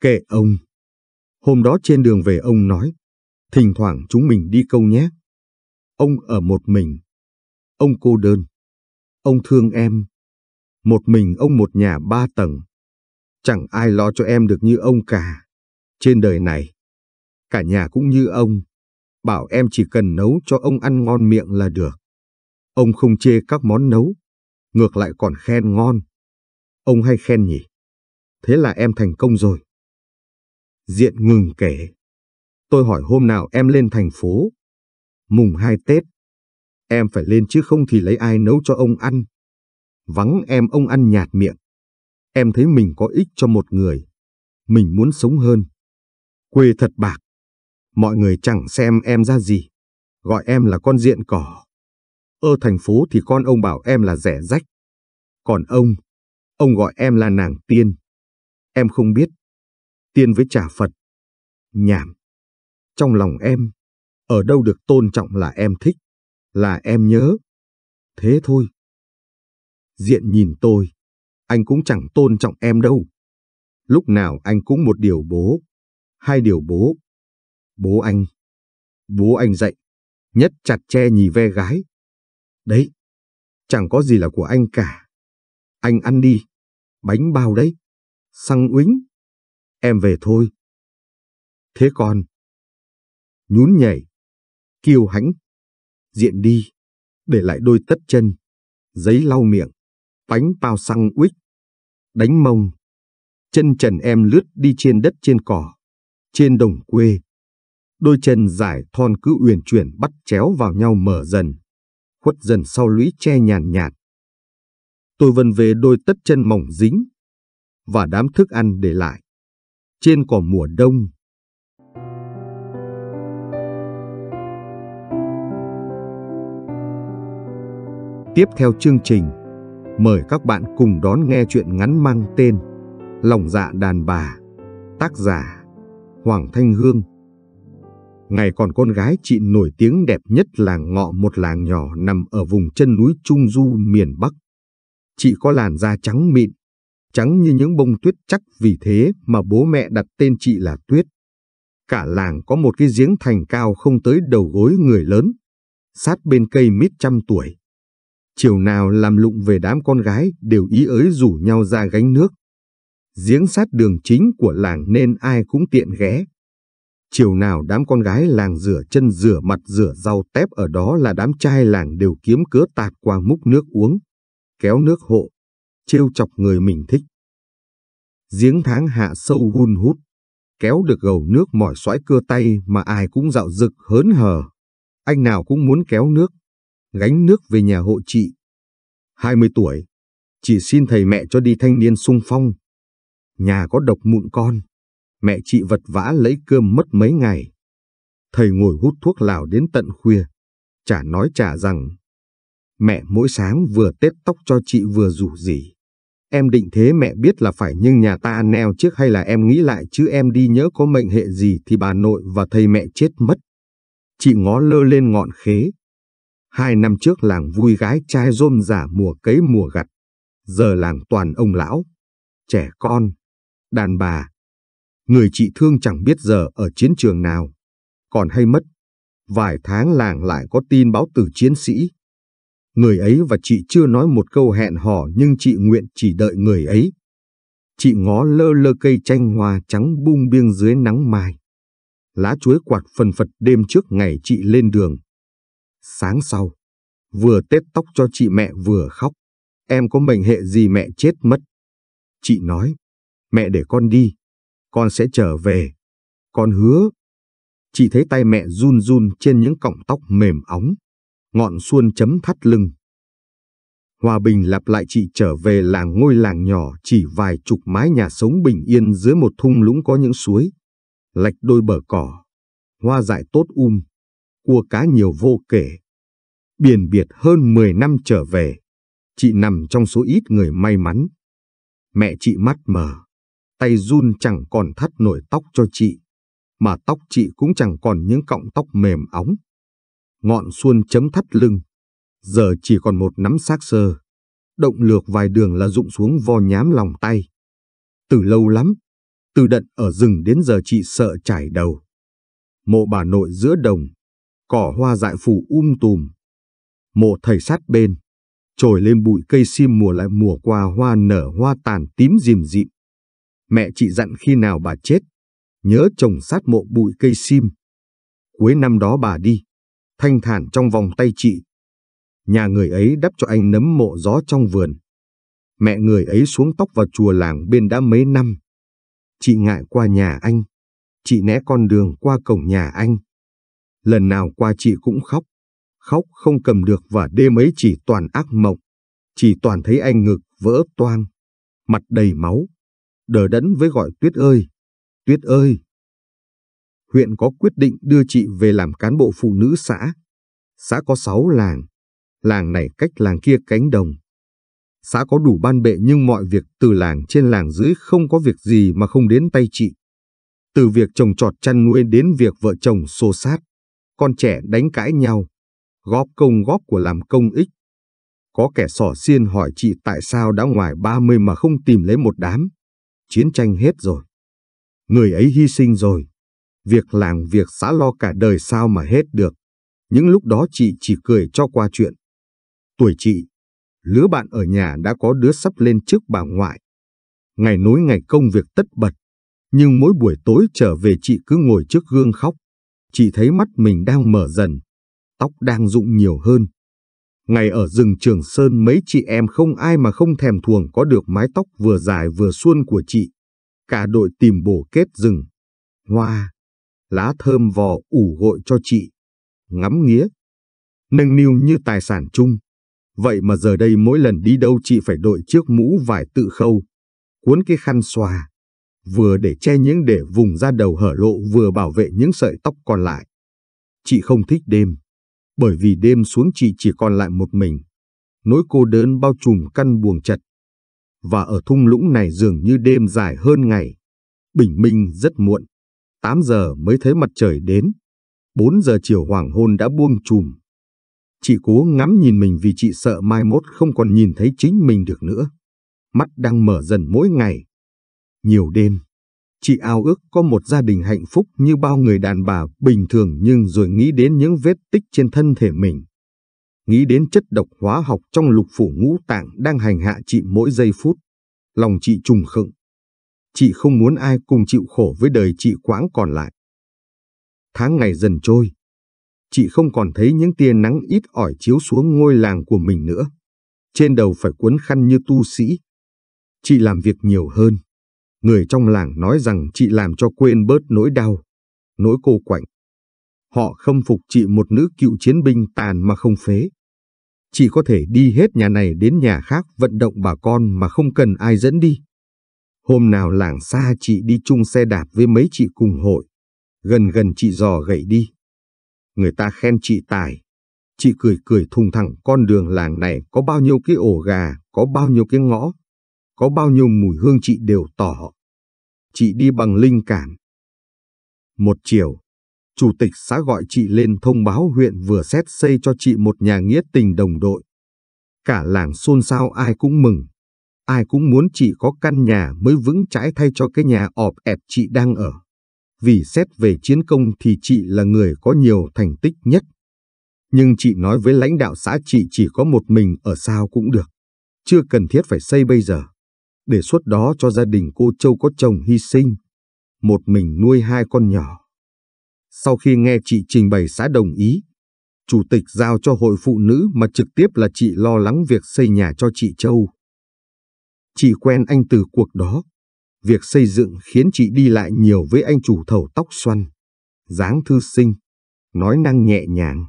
Speaker 1: Kệ ông. Hôm đó trên đường về ông nói, thỉnh thoảng chúng mình đi câu nhé. Ông ở một mình. Ông cô đơn. Ông thương em. Một mình ông một nhà ba tầng. Chẳng ai lo cho em được như ông cả. Trên đời này, cả nhà cũng như ông. Bảo em chỉ cần nấu cho ông ăn ngon miệng là được. Ông không chê các món nấu. Ngược lại còn khen ngon. Ông hay khen nhỉ? Thế là em thành công rồi. Diện ngừng kể. Tôi hỏi hôm nào em lên thành phố. Mùng 2 Tết, Em phải lên chứ không thì lấy ai nấu cho ông ăn. Vắng em ông ăn nhạt miệng. Em thấy mình có ích cho một người. Mình muốn sống hơn. Quê thật bạc. Mọi người chẳng xem em ra gì. Gọi em là con diện cỏ. Ở thành phố thì con ông bảo em là rẻ rách. Còn ông, ông gọi em là nàng tiên. Em không biết. Tiên với trả Phật. Nhảm. Trong lòng em, ở đâu được tôn trọng là em thích là em nhớ. Thế thôi. Diện nhìn tôi, anh cũng chẳng tôn trọng em đâu. Lúc nào anh cũng một điều bố, hai điều bố. Bố anh. Bố anh dạy, nhất chặt che nhì ve gái. Đấy, chẳng có gì là của anh cả. Anh ăn đi, bánh bao đấy, xăng uính. Em về thôi. Thế con Nhún nhảy, kiêu hãnh, diện đi, để lại đôi tất chân, giấy lau miệng, bánh bao xăng uích, đánh mông. Chân trần em lướt đi trên đất trên cỏ, trên đồng quê. Đôi chân dài thon cứ uyển chuyển bắt chéo vào nhau mở dần, khuất dần sau lũy che nhàn nhạt. Tôi vần về đôi tất chân mỏng dính và đám thức ăn để lại. Trên cỏ mùa đông, Tiếp theo chương trình, mời các bạn cùng đón nghe chuyện ngắn mang tên Lòng dạ đàn bà, tác giả Hoàng Thanh Hương. Ngày còn con gái chị nổi tiếng đẹp nhất làng ngọ một làng nhỏ nằm ở vùng chân núi Trung Du miền Bắc. Chị có làn da trắng mịn, trắng như những bông tuyết chắc vì thế mà bố mẹ đặt tên chị là Tuyết. Cả làng có một cái giếng thành cao không tới đầu gối người lớn, sát bên cây mít trăm tuổi chiều nào làm lụng về đám con gái đều ý ới rủ nhau ra gánh nước. Giếng sát đường chính của làng nên ai cũng tiện ghé. Chiều nào đám con gái làng rửa chân rửa mặt rửa rau tép ở đó là đám trai làng đều kiếm cớ tạt qua múc nước uống, kéo nước hộ, trêu chọc người mình thích. Giếng tháng hạ sâu hun hút, kéo được gầu nước mỏi xoãi cưa tay mà ai cũng dạo dực hớn hở. Anh nào cũng muốn kéo nước, gánh nước về nhà hộ chị. 20 tuổi, chị xin thầy mẹ cho đi thanh niên sung phong. Nhà có độc mụn con, mẹ chị vật vã lấy cơm mất mấy ngày. Thầy ngồi hút thuốc lào đến tận khuya, chả nói chả rằng. Mẹ mỗi sáng vừa tết tóc cho chị vừa rủ gì. Em định thế mẹ biết là phải nhưng nhà ta neo trước hay là em nghĩ lại chứ em đi nhớ có mệnh hệ gì thì bà nội và thầy mẹ chết mất. Chị ngó lơ lên ngọn khế, Hai năm trước làng vui gái trai rôm giả mùa cấy mùa gặt, giờ làng toàn ông lão, trẻ con, đàn bà. Người chị thương chẳng biết giờ ở chiến trường nào, còn hay mất. Vài tháng làng lại có tin báo từ chiến sĩ. Người ấy và chị chưa nói một câu hẹn hò nhưng chị nguyện chỉ đợi người ấy. Chị ngó lơ lơ cây chanh hoa trắng bung biêng dưới nắng mai. Lá chuối quạt phần phật đêm trước ngày chị lên đường. Sáng sau, vừa tết tóc cho chị mẹ vừa khóc. Em có mệnh hệ gì mẹ chết mất. Chị nói, mẹ để con đi, con sẽ trở về. Con hứa. Chị thấy tay mẹ run run trên những cọng tóc mềm óng, ngọn xuôn chấm thắt lưng. Hòa bình lặp lại chị trở về làng ngôi làng nhỏ chỉ vài chục mái nhà sống bình yên dưới một thung lũng có những suối. Lạch đôi bờ cỏ, hoa dại tốt um, cua cá nhiều vô kể. Biển biệt hơn 10 năm trở về, chị nằm trong số ít người may mắn. Mẹ chị mắt mờ, tay run chẳng còn thắt nổi tóc cho chị, mà tóc chị cũng chẳng còn những cọng tóc mềm óng. Ngọn xuôn chấm thắt lưng, giờ chỉ còn một nắm xác sơ, động lược vài đường là rụng xuống vo nhám lòng tay. Từ lâu lắm, từ đận ở rừng đến giờ chị sợ chảy đầu. Mộ bà nội giữa đồng, cỏ hoa dại phủ um tùm. Mộ thầy sát bên, trồi lên bụi cây sim mùa lại mùa qua hoa nở hoa tàn tím dìm dịm. Mẹ chị dặn khi nào bà chết, nhớ trồng sát mộ bụi cây sim. Cuối năm đó bà đi, thanh thản trong vòng tay chị. Nhà người ấy đắp cho anh nấm mộ gió trong vườn. Mẹ người ấy xuống tóc vào chùa làng bên đã mấy năm. Chị ngại qua nhà anh. Chị né con đường qua cổng nhà anh lần nào qua chị cũng khóc, khóc không cầm được và đêm ấy chỉ toàn ác mộng, chỉ toàn thấy anh ngực vỡ toang, mặt đầy máu, đờ đẫn với gọi Tuyết ơi, Tuyết ơi. Huyện có quyết định đưa chị về làm cán bộ phụ nữ xã. Xã có 6 làng, làng này cách làng kia cánh đồng. Xã có đủ ban bệ nhưng mọi việc từ làng trên làng dưới không có việc gì mà không đến tay chị. Từ việc trồng trọt chăn nuôi đến việc vợ chồng xô sát con trẻ đánh cãi nhau, góp công góp của làm công ích. Có kẻ sỏ xiên hỏi chị tại sao đã ngoài 30 mà không tìm lấy một đám. Chiến tranh hết rồi. Người ấy hy sinh rồi. Việc làng việc xã lo cả đời sao mà hết được. Những lúc đó chị chỉ cười cho qua chuyện. Tuổi chị, lứa bạn ở nhà đã có đứa sắp lên trước bà ngoại. Ngày nối ngày công việc tất bật, nhưng mỗi buổi tối trở về chị cứ ngồi trước gương khóc. Chị thấy mắt mình đang mở dần, tóc đang rụng nhiều hơn. Ngày ở rừng Trường Sơn mấy chị em không ai mà không thèm thuồng có được mái tóc vừa dài vừa suôn của chị. Cả đội tìm bổ kết rừng, hoa, lá thơm vò ủ gội cho chị, ngắm nghía, nâng niu như tài sản chung. Vậy mà giờ đây mỗi lần đi đâu chị phải đội chiếc mũ vải tự khâu, cuốn cái khăn xòa, vừa để che những để vùng da đầu hở lộ vừa bảo vệ những sợi tóc còn lại. Chị không thích đêm, bởi vì đêm xuống chị chỉ còn lại một mình. Nỗi cô đơn bao trùm căn buồng chật. Và ở thung lũng này dường như đêm dài hơn ngày. Bình minh rất muộn, 8 giờ mới thấy mặt trời đến. 4 giờ chiều hoàng hôn đã buông trùm. Chị cố ngắm nhìn mình vì chị sợ mai mốt không còn nhìn thấy chính mình được nữa. Mắt đang mở dần mỗi ngày, nhiều đêm, chị ao ước có một gia đình hạnh phúc như bao người đàn bà bình thường nhưng rồi nghĩ đến những vết tích trên thân thể mình. Nghĩ đến chất độc hóa học trong lục phủ ngũ tạng đang hành hạ chị mỗi giây phút. Lòng chị trùng khựng. Chị không muốn ai cùng chịu khổ với đời chị quãng còn lại. Tháng ngày dần trôi. Chị không còn thấy những tia nắng ít ỏi chiếu xuống ngôi làng của mình nữa. Trên đầu phải cuốn khăn như tu sĩ. Chị làm việc nhiều hơn Người trong làng nói rằng chị làm cho quên bớt nỗi đau, nỗi cô quạnh. Họ khâm phục chị một nữ cựu chiến binh tàn mà không phế. Chị có thể đi hết nhà này đến nhà khác vận động bà con mà không cần ai dẫn đi. Hôm nào làng xa chị đi chung xe đạp với mấy chị cùng hội. Gần gần chị dò gậy đi. Người ta khen chị tài. Chị cười cười thùng thẳng con đường làng này có bao nhiêu cái ổ gà, có bao nhiêu cái ngõ, có bao nhiêu mùi hương chị đều tỏ. Chị đi bằng linh cảm. Một chiều, chủ tịch xã gọi chị lên thông báo huyện vừa xét xây cho chị một nhà nghĩa tình đồng đội. Cả làng xôn xao ai cũng mừng. Ai cũng muốn chị có căn nhà mới vững chãi thay cho cái nhà ọp ẹp chị đang ở. Vì xét về chiến công thì chị là người có nhiều thành tích nhất. Nhưng chị nói với lãnh đạo xã chị chỉ có một mình ở sao cũng được. Chưa cần thiết phải xây bây giờ đề xuất đó cho gia đình cô Châu có chồng hy sinh, một mình nuôi hai con nhỏ. Sau khi nghe chị trình bày xã đồng ý, chủ tịch giao cho hội phụ nữ mà trực tiếp là chị lo lắng việc xây nhà cho chị Châu. Chị quen anh từ cuộc đó, việc xây dựng khiến chị đi lại nhiều với anh chủ thầu tóc xoăn, dáng thư sinh, nói năng nhẹ nhàng.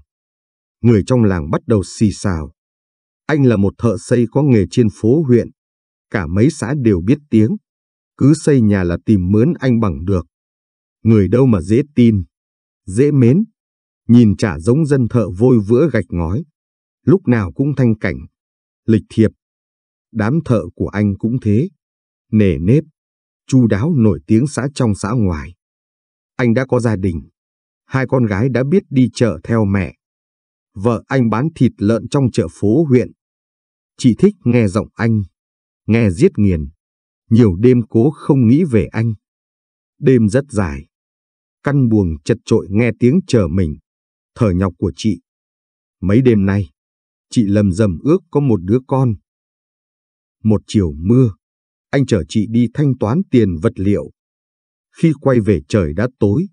Speaker 1: Người trong làng bắt đầu xì xào. Anh là một thợ xây có nghề trên phố huyện, cả mấy xã đều biết tiếng. Cứ xây nhà là tìm mướn anh bằng được. Người đâu mà dễ tin, dễ mến. Nhìn chả giống dân thợ vôi vữa gạch ngói. Lúc nào cũng thanh cảnh, lịch thiệp. Đám thợ của anh cũng thế. Nề nếp, chu đáo nổi tiếng xã trong xã ngoài. Anh đã có gia đình. Hai con gái đã biết đi chợ theo mẹ. Vợ anh bán thịt lợn trong chợ phố huyện. Chị thích nghe giọng anh nghe giết nghiền. Nhiều đêm cố không nghĩ về anh. Đêm rất dài. Căn buồng chật trội nghe tiếng chờ mình, thở nhọc của chị. Mấy đêm nay, chị lầm rầm ước có một đứa con. Một chiều mưa, anh chở chị đi thanh toán tiền vật liệu. Khi quay về trời đã tối,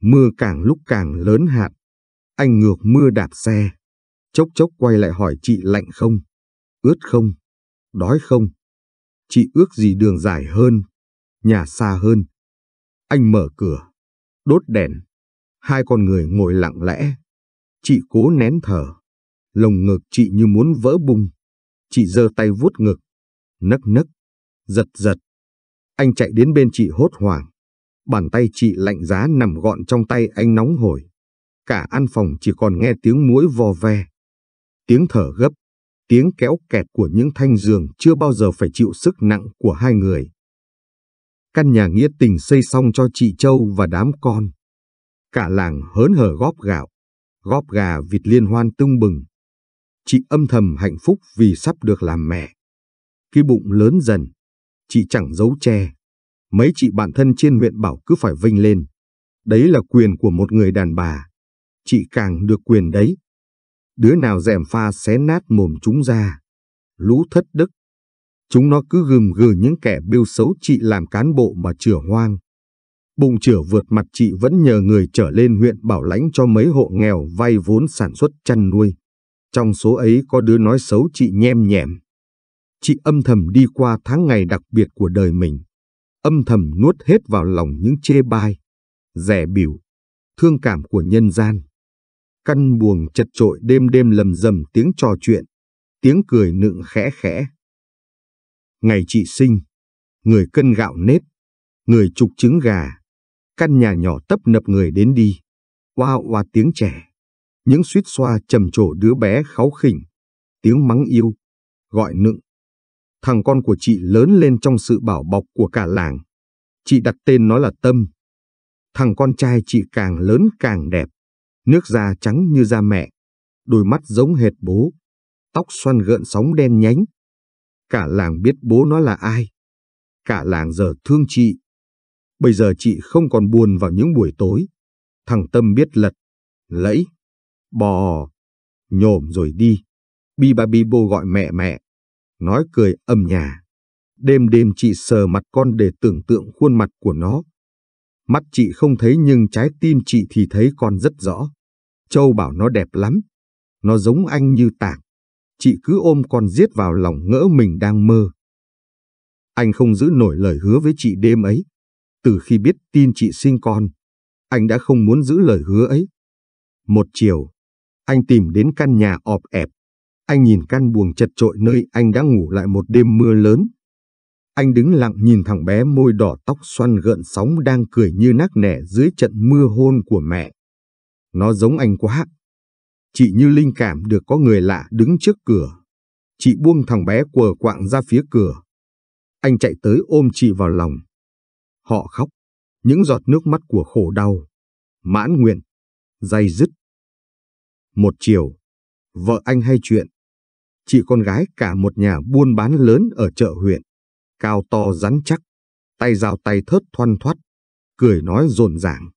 Speaker 1: mưa càng lúc càng lớn hạt. Anh ngược mưa đạp xe, chốc chốc quay lại hỏi chị lạnh không, ướt không, đói không chị ước gì đường dài hơn, nhà xa hơn. Anh mở cửa, đốt đèn. Hai con người ngồi lặng lẽ. Chị cố nén thở. Lồng ngực chị như muốn vỡ bung. Chị giơ tay vuốt ngực. Nấc nấc. Giật giật. Anh chạy đến bên chị hốt hoảng. Bàn tay chị lạnh giá nằm gọn trong tay anh nóng hổi. Cả an phòng chỉ còn nghe tiếng muối vo ve. Tiếng thở gấp tiếng kéo kẹt của những thanh giường chưa bao giờ phải chịu sức nặng của hai người. Căn nhà nghĩa tình xây xong cho chị Châu và đám con. Cả làng hớn hở góp gạo, góp gà vịt liên hoan tung bừng. Chị âm thầm hạnh phúc vì sắp được làm mẹ. Khi bụng lớn dần, chị chẳng giấu che. Mấy chị bạn thân trên huyện bảo cứ phải vinh lên. Đấy là quyền của một người đàn bà. Chị càng được quyền đấy đứa nào dèm pha xé nát mồm chúng ra. Lũ thất đức. Chúng nó cứ gườm gừ những kẻ bêu xấu chị làm cán bộ mà chửa hoang. Bụng chửa vượt mặt chị vẫn nhờ người trở lên huyện bảo lãnh cho mấy hộ nghèo vay vốn sản xuất chăn nuôi. Trong số ấy có đứa nói xấu chị nhem nhẹm. Chị âm thầm đi qua tháng ngày đặc biệt của đời mình. Âm thầm nuốt hết vào lòng những chê bai, rẻ biểu, thương cảm của nhân gian. Căn buồng chật trội đêm đêm lầm rầm tiếng trò chuyện, tiếng cười nựng khẽ khẽ. Ngày chị sinh, người cân gạo nếp, người trục trứng gà, căn nhà nhỏ tấp nập người đến đi, oa oa tiếng trẻ, những suýt xoa trầm trồ đứa bé kháu khỉnh, tiếng mắng yêu, gọi nựng. Thằng con của chị lớn lên trong sự bảo bọc của cả làng. Chị đặt tên nó là Tâm. Thằng con trai chị càng lớn càng đẹp nước da trắng như da mẹ, đôi mắt giống hệt bố, tóc xoăn gợn sóng đen nhánh. Cả làng biết bố nó là ai. Cả làng giờ thương chị. Bây giờ chị không còn buồn vào những buổi tối. Thằng Tâm biết lật, lẫy, bò, nhổm rồi đi. Bi ba bi bô gọi mẹ mẹ, nói cười âm nhà. Đêm đêm chị sờ mặt con để tưởng tượng khuôn mặt của nó. Mắt chị không thấy nhưng trái tim chị thì thấy con rất rõ. Châu bảo nó đẹp lắm. Nó giống anh như tảng. Chị cứ ôm con giết vào lòng ngỡ mình đang mơ. Anh không giữ nổi lời hứa với chị đêm ấy. Từ khi biết tin chị sinh con, anh đã không muốn giữ lời hứa ấy. Một chiều, anh tìm đến căn nhà ọp ẹp. Anh nhìn căn buồng chật trội nơi anh đã ngủ lại một đêm mưa lớn, anh đứng lặng nhìn thằng bé môi đỏ tóc xoăn gợn sóng đang cười như nắc nẻ dưới trận mưa hôn của mẹ. Nó giống anh quá. Chị như linh cảm được có người lạ đứng trước cửa. Chị buông thằng bé quờ quạng ra phía cửa. Anh chạy tới ôm chị vào lòng. Họ khóc, những giọt nước mắt của khổ đau, mãn nguyện, dây dứt. Một chiều, vợ anh hay chuyện. Chị con gái cả một nhà buôn bán lớn ở chợ huyện cao to rắn chắc, tay rào tay thớt thoăn thoắt, cười nói rồn ràng.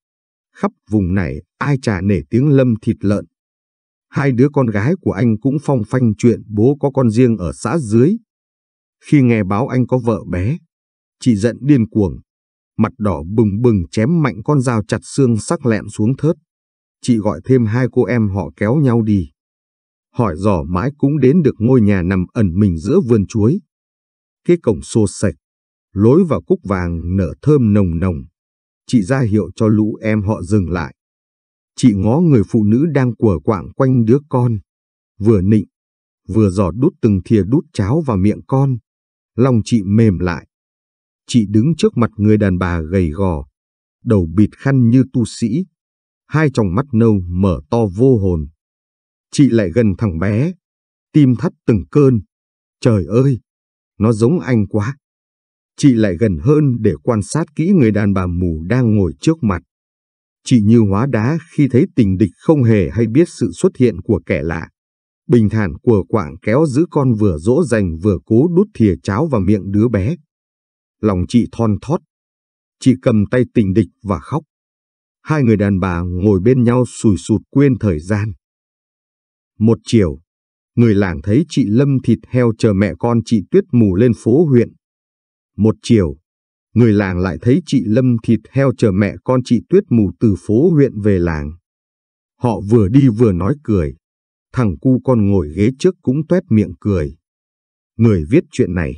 Speaker 1: Khắp vùng này ai chả nể tiếng lâm thịt lợn. Hai đứa con gái của anh cũng phong phanh chuyện bố có con riêng ở xã dưới. Khi nghe báo anh có vợ bé, chị giận điên cuồng, mặt đỏ bừng bừng chém mạnh con dao chặt xương sắc lẹm xuống thớt. Chị gọi thêm hai cô em họ kéo nhau đi. Hỏi dò mãi cũng đến được ngôi nhà nằm ẩn mình giữa vườn chuối. Cái cổng xô sạch, lối vào cúc vàng nở thơm nồng nồng. Chị ra hiệu cho lũ em họ dừng lại. Chị ngó người phụ nữ đang quở quạng quanh đứa con. Vừa nịnh, vừa giò đút từng thìa đút cháo vào miệng con. Lòng chị mềm lại. Chị đứng trước mặt người đàn bà gầy gò, đầu bịt khăn như tu sĩ. Hai tròng mắt nâu mở to vô hồn. Chị lại gần thằng bé, tim thắt từng cơn. Trời ơi, nó giống anh quá. Chị lại gần hơn để quan sát kỹ người đàn bà mù đang ngồi trước mặt. Chị như hóa đá khi thấy tình địch không hề hay biết sự xuất hiện của kẻ lạ. Bình thản của quảng kéo giữ con vừa dỗ dành vừa cố đút thìa cháo vào miệng đứa bé. Lòng chị thon thót. Chị cầm tay tình địch và khóc. Hai người đàn bà ngồi bên nhau sùi sụt quên thời gian. Một chiều, người làng thấy chị Lâm thịt heo chờ mẹ con chị Tuyết mù lên phố huyện. Một chiều, người làng lại thấy chị Lâm thịt heo chờ mẹ con chị Tuyết mù từ phố huyện về làng. Họ vừa đi vừa nói cười. Thằng cu con ngồi ghế trước cũng tuét miệng cười. Người viết chuyện này,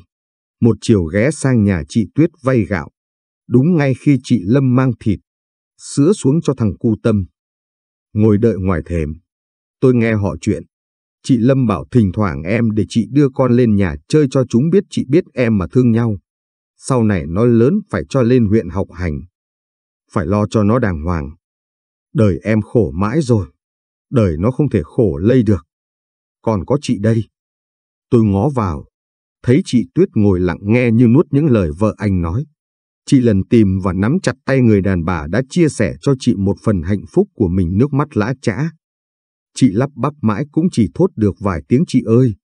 Speaker 1: một chiều ghé sang nhà chị Tuyết vay gạo. Đúng ngay khi chị Lâm mang thịt, sữa xuống cho thằng cu tâm. Ngồi đợi ngoài thềm, tôi nghe họ chuyện. Chị Lâm bảo thỉnh thoảng em để chị đưa con lên nhà chơi cho chúng biết chị biết em mà thương nhau. Sau này nó lớn phải cho lên huyện học hành. Phải lo cho nó đàng hoàng. Đời em khổ mãi rồi. Đời nó không thể khổ lây được. Còn có chị đây. Tôi ngó vào. Thấy chị Tuyết ngồi lặng nghe như nuốt những lời vợ anh nói. Chị lần tìm và nắm chặt tay người đàn bà đã chia sẻ cho chị một phần hạnh phúc của mình nước mắt lã chã. Chị lắp bắp mãi cũng chỉ thốt được vài tiếng chị ơi.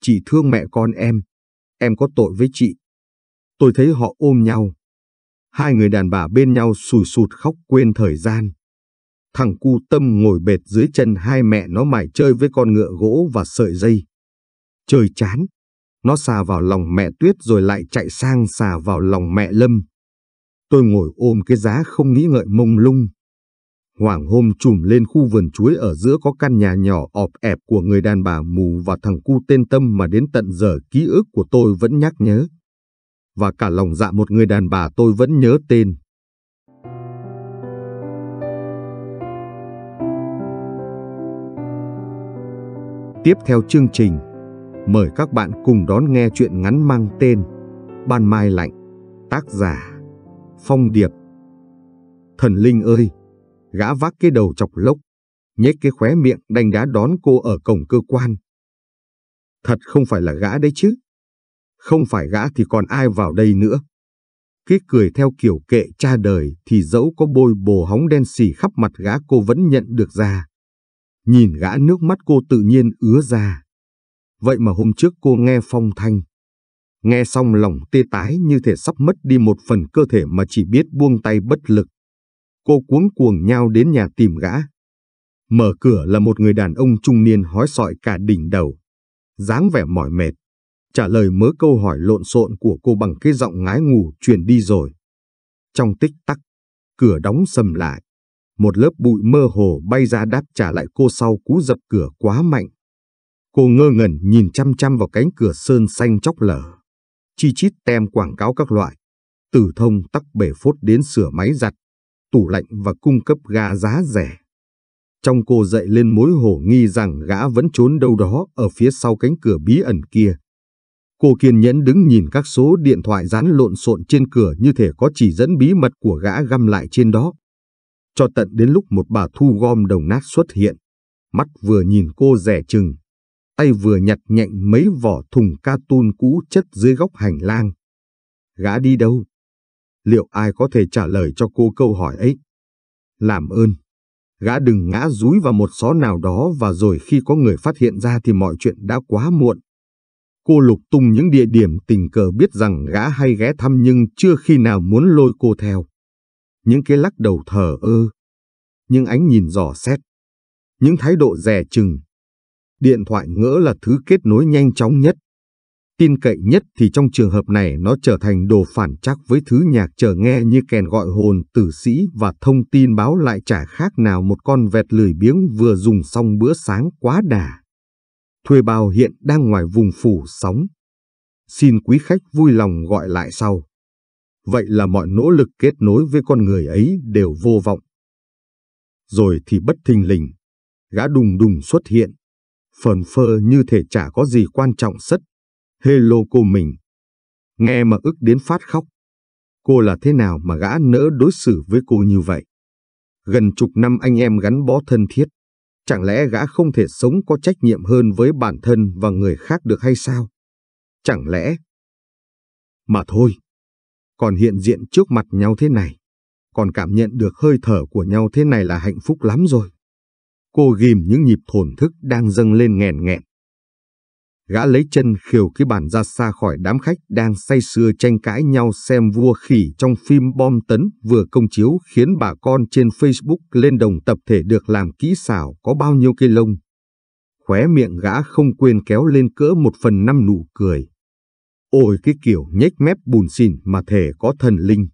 Speaker 1: Chị thương mẹ con em. Em có tội với chị. Tôi thấy họ ôm nhau. Hai người đàn bà bên nhau sùi sụt khóc quên thời gian. Thằng cu tâm ngồi bệt dưới chân hai mẹ nó mải chơi với con ngựa gỗ và sợi dây. trời chán. Nó xà vào lòng mẹ tuyết rồi lại chạy sang xà vào lòng mẹ lâm. Tôi ngồi ôm cái giá không nghĩ ngợi mông lung. Hoàng hôn trùm lên khu vườn chuối ở giữa có căn nhà nhỏ ọp ẹp của người đàn bà mù và thằng cu tên tâm mà đến tận giờ ký ức của tôi vẫn nhắc nhớ. Và cả lòng dạ một người đàn bà tôi vẫn nhớ tên. Tiếp theo chương trình, mời các bạn cùng đón nghe chuyện ngắn mang tên Ban Mai Lạnh, tác giả Phong Điệp. Thần Linh ơi! gã vác cái đầu chọc lốc, nhếch cái khóe miệng đanh đá đón cô ở cổng cơ quan. Thật không phải là gã đấy chứ. Không phải gã thì còn ai vào đây nữa. Cái cười theo kiểu kệ cha đời thì dẫu có bôi bồ hóng đen xì khắp mặt gã cô vẫn nhận được ra. Nhìn gã nước mắt cô tự nhiên ứa ra. Vậy mà hôm trước cô nghe phong thanh. Nghe xong lòng tê tái như thể sắp mất đi một phần cơ thể mà chỉ biết buông tay bất lực cô cuốn cuồng nhau đến nhà tìm gã. Mở cửa là một người đàn ông trung niên hói sọi cả đỉnh đầu, dáng vẻ mỏi mệt, trả lời mớ câu hỏi lộn xộn của cô bằng cái giọng ngái ngủ truyền đi rồi. Trong tích tắc, cửa đóng sầm lại, một lớp bụi mơ hồ bay ra đáp trả lại cô sau cú dập cửa quá mạnh. Cô ngơ ngẩn nhìn chăm chăm vào cánh cửa sơn xanh chóc lở, chi chít tem quảng cáo các loại, từ thông tắc bể phốt đến sửa máy giặt tủ lạnh và cung cấp gà giá rẻ. Trong cô dậy lên mối hổ nghi rằng gã vẫn trốn đâu đó ở phía sau cánh cửa bí ẩn kia. Cô kiên nhẫn đứng nhìn các số điện thoại dán lộn xộn trên cửa như thể có chỉ dẫn bí mật của gã găm lại trên đó. Cho tận đến lúc một bà thu gom đồng nát xuất hiện. Mắt vừa nhìn cô rẻ chừng. Tay vừa nhặt nhạnh mấy vỏ thùng ca tun cũ chất dưới góc hành lang. Gã đi đâu? liệu ai có thể trả lời cho cô câu hỏi ấy? Làm ơn, gã đừng ngã rúi vào một xó nào đó và rồi khi có người phát hiện ra thì mọi chuyện đã quá muộn. Cô lục tung những địa điểm tình cờ biết rằng gã hay ghé thăm nhưng chưa khi nào muốn lôi cô theo. Những cái lắc đầu thở ơ, những ánh nhìn dò xét, những thái độ rẻ chừng. Điện thoại ngỡ là thứ kết nối nhanh chóng nhất tin cậy nhất thì trong trường hợp này nó trở thành đồ phản trắc với thứ nhạc chờ nghe như kèn gọi hồn tử sĩ và thông tin báo lại trả khác nào một con vẹt lười biếng vừa dùng xong bữa sáng quá đà. Thuê bao hiện đang ngoài vùng phủ sóng. Xin quý khách vui lòng gọi lại sau. Vậy là mọi nỗ lực kết nối với con người ấy đều vô vọng. Rồi thì bất thình lình, gã đùng đùng xuất hiện, phờn phơ như thể chả có gì quan trọng sất Hello cô mình. Nghe mà ức đến phát khóc. Cô là thế nào mà gã nỡ đối xử với cô như vậy? Gần chục năm anh em gắn bó thân thiết. Chẳng lẽ gã không thể sống có trách nhiệm hơn với bản thân và người khác được hay sao? Chẳng lẽ? Mà thôi, còn hiện diện trước mặt nhau thế này, còn cảm nhận được hơi thở của nhau thế này là hạnh phúc lắm rồi. Cô ghim những nhịp thổn thức đang dâng lên nghèn nghẹn gã lấy chân khiều cái bàn ra xa khỏi đám khách đang say sưa tranh cãi nhau xem vua khỉ trong phim bom tấn vừa công chiếu khiến bà con trên Facebook lên đồng tập thể được làm kỹ xảo có bao nhiêu cây lông. Khóe miệng gã không quên kéo lên cỡ một phần năm nụ cười. Ôi cái kiểu nhếch mép bùn xỉn mà thể có thần linh.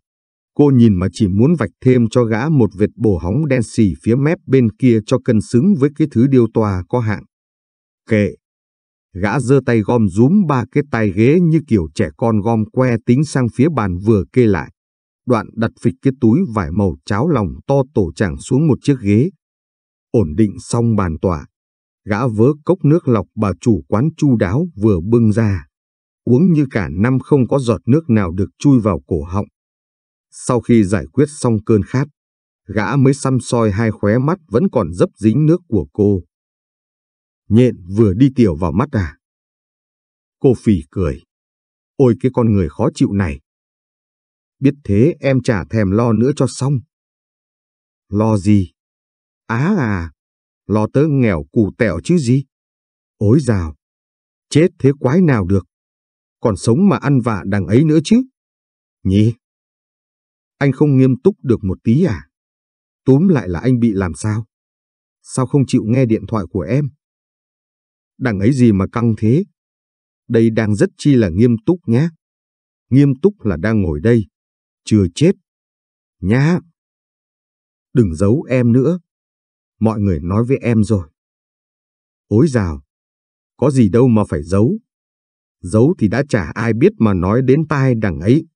Speaker 1: Cô nhìn mà chỉ muốn vạch thêm cho gã một vệt bổ hóng đen xì phía mép bên kia cho cân xứng với cái thứ điêu tòa có hạng. Kệ, Gã giơ tay gom rúm ba cái tay ghế như kiểu trẻ con gom que tính sang phía bàn vừa kê lại. Đoạn đặt phịch cái túi vải màu cháo lòng to tổ chẳng xuống một chiếc ghế. Ổn định xong bàn tỏa, gã vớ cốc nước lọc bà chủ quán chu đáo vừa bưng ra. Uống như cả năm không có giọt nước nào được chui vào cổ họng. Sau khi giải quyết xong cơn khát, gã mới xăm soi hai khóe mắt vẫn còn dấp dính nước của cô nhện vừa đi tiểu vào mắt à? Cô phỉ cười. Ôi cái con người khó chịu này. Biết thế em chả thèm lo nữa cho xong. Lo gì? Á à, lo tớ nghèo củ tẹo chứ gì? Ôi dào, chết thế quái nào được. Còn sống mà ăn vạ đằng ấy nữa chứ. Nhỉ? Anh không nghiêm túc được một tí à? Túm lại là anh bị làm sao? Sao không chịu nghe điện thoại của em? Đằng ấy gì mà căng thế? Đây đang rất chi là nghiêm túc nhé. Nghiêm túc là đang ngồi đây. Chưa chết. Nhá. Đừng giấu em nữa. Mọi người nói với em rồi. Ối rào. Có gì đâu mà phải giấu. Giấu thì đã chả ai biết mà nói đến tai đằng ấy.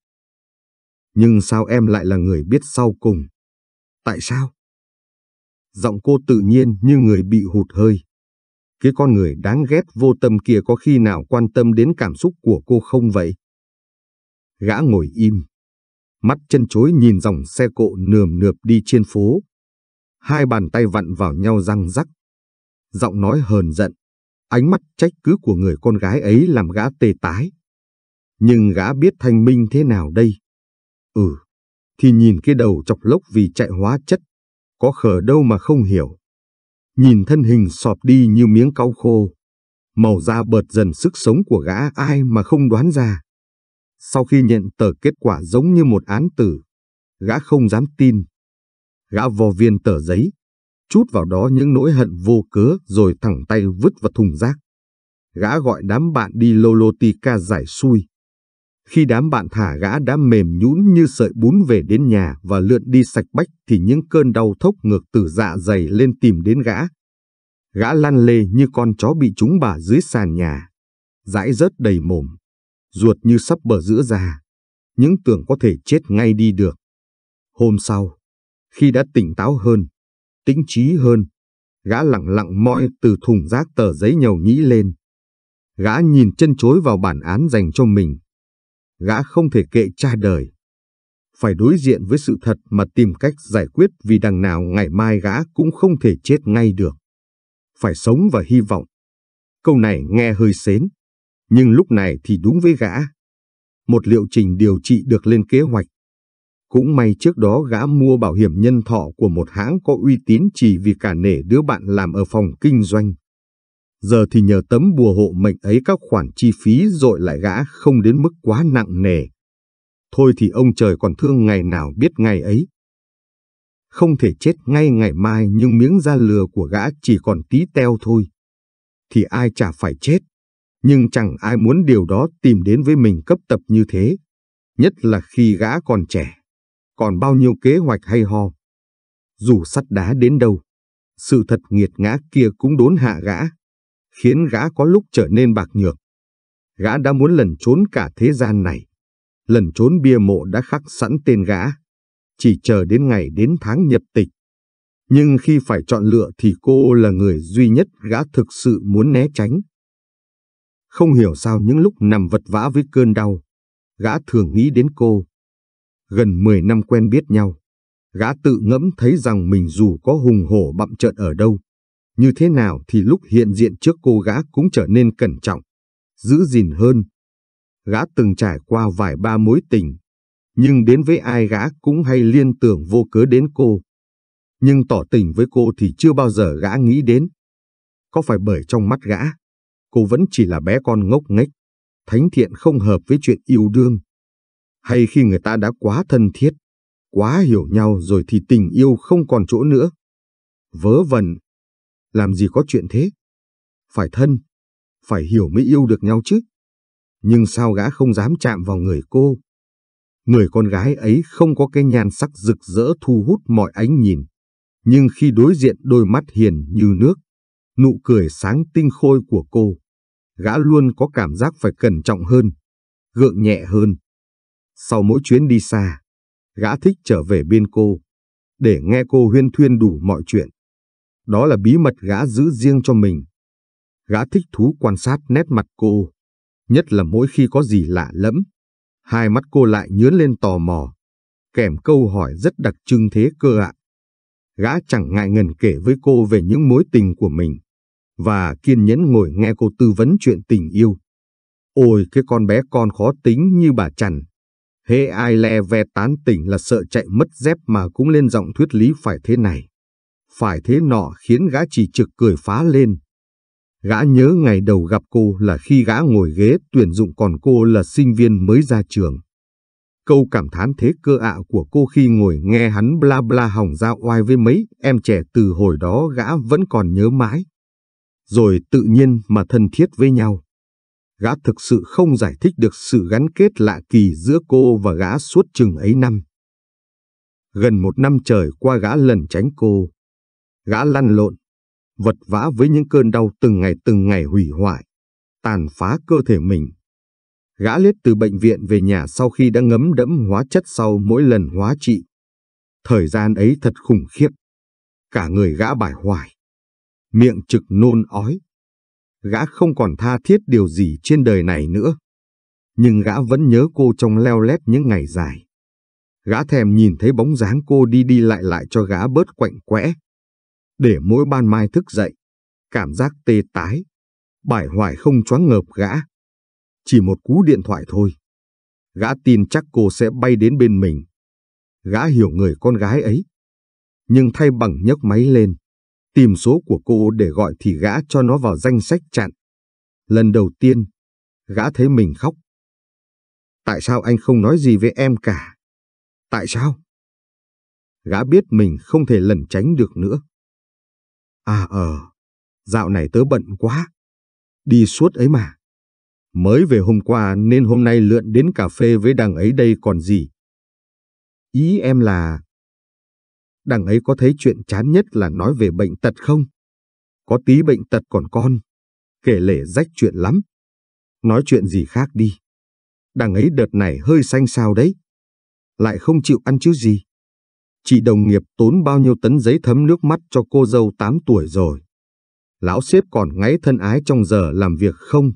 Speaker 1: Nhưng sao em lại là người biết sau cùng? Tại sao? Giọng cô tự nhiên như người bị hụt hơi. Cái con người đáng ghét vô tâm kia có khi nào quan tâm đến cảm xúc của cô không vậy? Gã ngồi im, mắt chân chối nhìn dòng xe cộ nườm nượp đi trên phố. Hai bàn tay vặn vào nhau răng rắc. Giọng nói hờn giận, ánh mắt trách cứ của người con gái ấy làm gã tê tái. Nhưng gã biết thanh minh thế nào đây? Ừ, thì nhìn cái đầu chọc lốc vì chạy hóa chất, có khờ đâu mà không hiểu nhìn thân hình sọp đi như miếng cau khô. Màu da bợt dần sức sống của gã ai mà không đoán ra. Sau khi nhận tờ kết quả giống như một án tử, gã không dám tin. Gã vò viên tờ giấy, chút vào đó những nỗi hận vô cớ rồi thẳng tay vứt vào thùng rác. Gã gọi đám bạn đi lô lô Lolotika giải xui, khi đám bạn thả gã đã mềm nhũn như sợi bún về đến nhà và lượn đi sạch bách thì những cơn đau thốc ngược từ dạ dày lên tìm đến gã. Gã lăn lê như con chó bị trúng bà dưới sàn nhà. Dãi rớt đầy mồm. Ruột như sắp bờ giữa già. Những tưởng có thể chết ngay đi được. Hôm sau, khi đã tỉnh táo hơn, tĩnh trí hơn, gã lặng lặng mọi từ thùng rác tờ giấy nhầu nhĩ lên. Gã nhìn chân chối vào bản án dành cho mình, gã không thể kệ cha đời. Phải đối diện với sự thật mà tìm cách giải quyết vì đằng nào ngày mai gã cũng không thể chết ngay được. Phải sống và hy vọng. Câu này nghe hơi xến, nhưng lúc này thì đúng với gã. Một liệu trình điều trị được lên kế hoạch. Cũng may trước đó gã mua bảo hiểm nhân thọ của một hãng có uy tín chỉ vì cả nể đứa bạn làm ở phòng kinh doanh giờ thì nhờ tấm bùa hộ mệnh ấy các khoản chi phí dội lại gã không đến mức quá nặng nề. Thôi thì ông trời còn thương ngày nào biết ngày ấy. Không thể chết ngay ngày mai nhưng miếng da lừa của gã chỉ còn tí teo thôi. Thì ai chả phải chết, nhưng chẳng ai muốn điều đó tìm đến với mình cấp tập như thế, nhất là khi gã còn trẻ, còn bao nhiêu kế hoạch hay ho. Dù sắt đá đến đâu, sự thật nghiệt ngã kia cũng đốn hạ gã khiến gã có lúc trở nên bạc nhược. Gã đã muốn lần trốn cả thế gian này. Lần trốn bia mộ đã khắc sẵn tên gã. Chỉ chờ đến ngày đến tháng nhập tịch. Nhưng khi phải chọn lựa thì cô là người duy nhất gã thực sự muốn né tránh. Không hiểu sao những lúc nằm vật vã với cơn đau, gã thường nghĩ đến cô. Gần 10 năm quen biết nhau, gã tự ngẫm thấy rằng mình dù có hùng hổ bậm trợn ở đâu, như thế nào thì lúc hiện diện trước cô gã cũng trở nên cẩn trọng, giữ gìn hơn. Gã từng trải qua vài ba mối tình, nhưng đến với ai gã cũng hay liên tưởng vô cớ đến cô. Nhưng tỏ tình với cô thì chưa bao giờ gã nghĩ đến. Có phải bởi trong mắt gã, cô vẫn chỉ là bé con ngốc nghếch, thánh thiện không hợp với chuyện yêu đương. Hay khi người ta đã quá thân thiết, quá hiểu nhau rồi thì tình yêu không còn chỗ nữa. Vớ vẩn làm gì có chuyện thế? Phải thân, phải hiểu mới yêu được nhau chứ. Nhưng sao gã không dám chạm vào người cô? Người con gái ấy không có cái nhan sắc rực rỡ thu hút mọi ánh nhìn. Nhưng khi đối diện đôi mắt hiền như nước, nụ cười sáng tinh khôi của cô, gã luôn có cảm giác phải cẩn trọng hơn, gượng nhẹ hơn. Sau mỗi chuyến đi xa, gã thích trở về bên cô, để nghe cô huyên thuyên đủ mọi chuyện. Đó là bí mật gã giữ riêng cho mình. Gã thích thú quan sát nét mặt cô, nhất là mỗi khi có gì lạ lẫm. Hai mắt cô lại nhướn lên tò mò, kèm câu hỏi rất đặc trưng thế cơ ạ. Gã chẳng ngại ngần kể với cô về những mối tình của mình, và kiên nhẫn ngồi nghe cô tư vấn chuyện tình yêu. Ôi cái con bé con khó tính như bà chằn, Hễ ai lè ve tán tỉnh là sợ chạy mất dép mà cũng lên giọng thuyết lý phải thế này phải thế nọ khiến gã chỉ trực cười phá lên. Gã nhớ ngày đầu gặp cô là khi gã ngồi ghế tuyển dụng còn cô là sinh viên mới ra trường. Câu cảm thán thế cơ ạ của cô khi ngồi nghe hắn bla bla hỏng ra oai với mấy em trẻ từ hồi đó gã vẫn còn nhớ mãi. Rồi tự nhiên mà thân thiết với nhau. Gã thực sự không giải thích được sự gắn kết lạ kỳ giữa cô và gã suốt chừng ấy năm. Gần một năm trời qua gã lần tránh cô, Gã lăn lộn, vật vã với những cơn đau từng ngày từng ngày hủy hoại, tàn phá cơ thể mình. Gã lết từ bệnh viện về nhà sau khi đã ngấm đẫm hóa chất sau mỗi lần hóa trị. Thời gian ấy thật khủng khiếp. Cả người gã bài hoài. Miệng trực nôn ói. Gã không còn tha thiết điều gì trên đời này nữa. Nhưng gã vẫn nhớ cô trong leo lét những ngày dài. Gã thèm nhìn thấy bóng dáng cô đi đi lại lại cho gã bớt quạnh quẽ, để mỗi ban mai thức dậy, cảm giác tê tái, bài hoài không choáng ngợp gã. Chỉ một cú điện thoại thôi. Gã tin chắc cô sẽ bay đến bên mình. Gã hiểu người con gái ấy. Nhưng thay bằng nhấc máy lên, tìm số của cô để gọi thì gã cho nó vào danh sách chặn. Lần đầu tiên, gã thấy mình khóc. Tại sao anh không nói gì với em cả? Tại sao? Gã biết mình không thể lẩn tránh được nữa. À ờ, dạo này tớ bận quá. Đi suốt ấy mà. Mới về hôm qua nên hôm nay lượn đến cà phê với đằng ấy đây còn gì. Ý em là... Đằng ấy có thấy chuyện chán nhất là nói về bệnh tật không? Có tí bệnh tật còn con. Kể lể rách chuyện lắm. Nói chuyện gì khác đi. Đằng ấy đợt này hơi xanh sao đấy. Lại không chịu ăn chứ gì. Chị đồng nghiệp tốn bao nhiêu tấn giấy thấm nước mắt cho cô dâu 8 tuổi rồi. Lão xếp còn ngáy thân ái trong giờ làm việc không?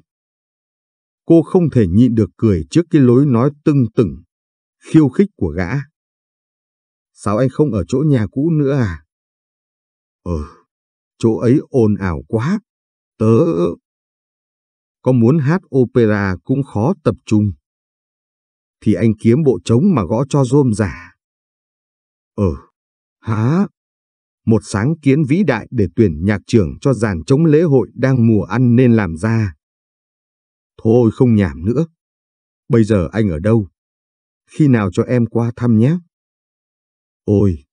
Speaker 1: Cô không thể nhịn được cười trước cái lối nói tưng tửng, khiêu khích của gã. Sao anh không ở chỗ nhà cũ nữa à? Ừ, chỗ ấy ồn ào quá. Tớ... Có muốn hát opera cũng khó tập trung. Thì anh kiếm bộ trống mà gõ cho rôm giả ở. Ờ, hả? Một sáng kiến vĩ đại để tuyển nhạc trưởng cho dàn chống lễ hội đang mùa ăn nên làm ra. Thôi không nhảm nữa. Bây giờ anh ở đâu? Khi nào cho em qua thăm nhé? Ôi,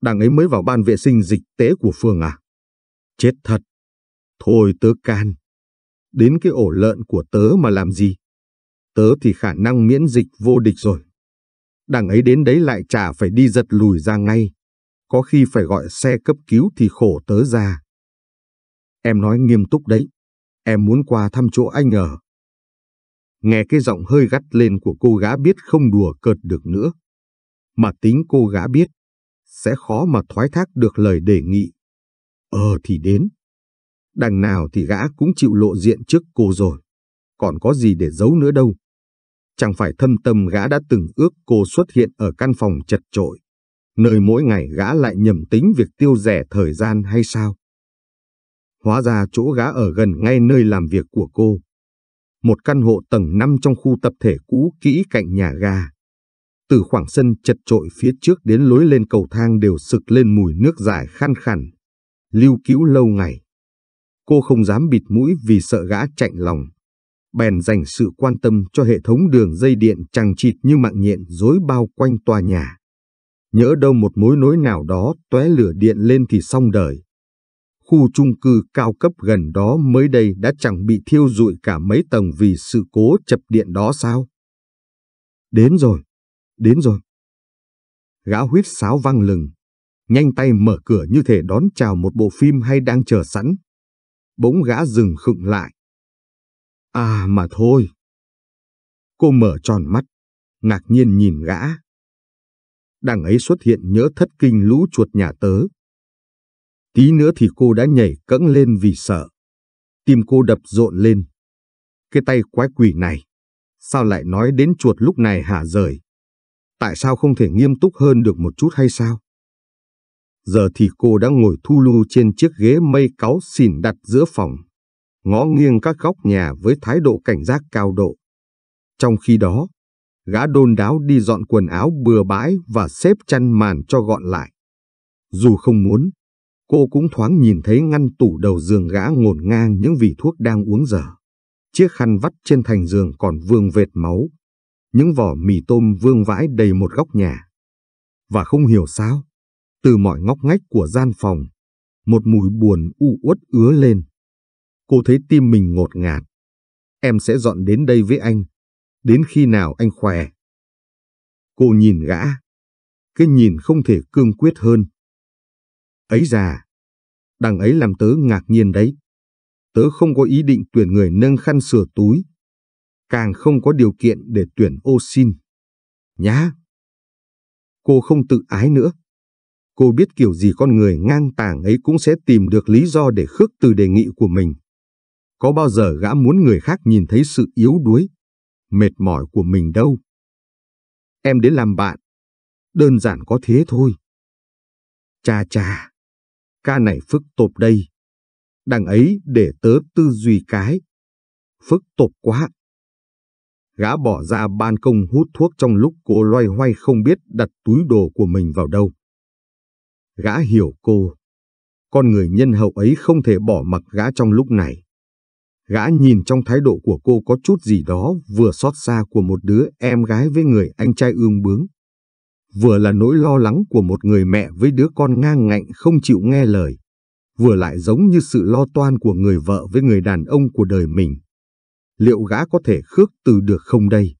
Speaker 1: đằng ấy mới vào ban vệ sinh dịch tế của phường à? Chết thật. Thôi tớ can. Đến cái ổ lợn của tớ mà làm gì? Tớ thì khả năng miễn dịch vô địch rồi đằng ấy đến đấy lại chả phải đi giật lùi ra ngay. Có khi phải gọi xe cấp cứu thì khổ tớ ra. Em nói nghiêm túc đấy, em muốn qua thăm chỗ anh ở. Nghe cái giọng hơi gắt lên của cô gã biết không đùa cợt được nữa. Mà tính cô gã biết, sẽ khó mà thoái thác được lời đề nghị. Ờ thì đến. Đằng nào thì gã cũng chịu lộ diện trước cô rồi. Còn có gì để giấu nữa đâu chẳng phải thâm tâm gã đã từng ước cô xuất hiện ở căn phòng chật trội, nơi mỗi ngày gã lại nhầm tính việc tiêu rẻ thời gian hay sao? Hóa ra chỗ gã ở gần ngay nơi làm việc của cô. Một căn hộ tầng 5 trong khu tập thể cũ kỹ cạnh nhà ga. Từ khoảng sân chật trội phía trước đến lối lên cầu thang đều sực lên mùi nước giải khăn khẳng. Lưu cữu lâu ngày. Cô không dám bịt mũi vì sợ gã chạnh lòng, bèn dành sự quan tâm cho hệ thống đường dây điện chằng chịt như mạng nhện rối bao quanh tòa nhà. Nhỡ đâu một mối nối nào đó tóe lửa điện lên thì xong đời. Khu trung cư cao cấp gần đó mới đây đã chẳng bị thiêu rụi cả mấy tầng vì sự cố chập điện đó sao? Đến rồi, đến rồi. Gã huyết sáo vang lừng, nhanh tay mở cửa như thể đón chào một bộ phim hay đang chờ sẵn. Bỗng gã dừng khựng lại, À mà thôi. Cô mở tròn mắt, ngạc nhiên nhìn gã. Đằng ấy xuất hiện nhớ thất kinh lũ chuột nhà tớ. Tí nữa thì cô đã nhảy cẫng lên vì sợ. Tim cô đập rộn lên. Cái tay quái quỷ này, sao lại nói đến chuột lúc này hả rời? Tại sao không thể nghiêm túc hơn được một chút hay sao? Giờ thì cô đã ngồi thu lưu trên chiếc ghế mây cáo xỉn đặt giữa phòng ngó nghiêng các góc nhà với thái độ cảnh giác cao độ. Trong khi đó, gã đôn đáo đi dọn quần áo bừa bãi và xếp chăn màn cho gọn lại. Dù không muốn, cô cũng thoáng nhìn thấy ngăn tủ đầu giường gã ngổn ngang những vị thuốc đang uống dở. Chiếc khăn vắt trên thành giường còn vương vệt máu. Những vỏ mì tôm vương vãi đầy một góc nhà. Và không hiểu sao, từ mọi ngóc ngách của gian phòng, một mùi buồn u uất ứa lên. Cô thấy tim mình ngột ngạt. Em sẽ dọn đến đây với anh. Đến khi nào anh khỏe. Cô nhìn gã. Cái nhìn không thể cương quyết hơn. Ấy già. Đằng ấy làm tớ ngạc nhiên đấy. Tớ không có ý định tuyển người nâng khăn sửa túi. Càng không có điều kiện để tuyển ô xin. Nhá. Cô không tự ái nữa cô biết kiểu gì con người ngang tàng ấy cũng sẽ tìm được lý do để khước từ đề nghị của mình. Có bao giờ gã muốn người khác nhìn thấy sự yếu đuối, mệt mỏi của mình đâu. Em đến làm bạn, đơn giản có thế thôi. Cha cha, ca này phức tộp đây. Đằng ấy để tớ tư duy cái. Phức tộp quá. Gã bỏ ra ban công hút thuốc trong lúc cô loay hoay không biết đặt túi đồ của mình vào đâu. Gã hiểu cô. Con người nhân hậu ấy không thể bỏ mặc gã trong lúc này. Gã nhìn trong thái độ của cô có chút gì đó vừa xót xa của một đứa em gái với người anh trai ương bướng. Vừa là nỗi lo lắng của một người mẹ với đứa con ngang ngạnh không chịu nghe lời. Vừa lại giống như sự lo toan của người vợ với người đàn ông của đời mình. Liệu gã có thể khước từ được không đây?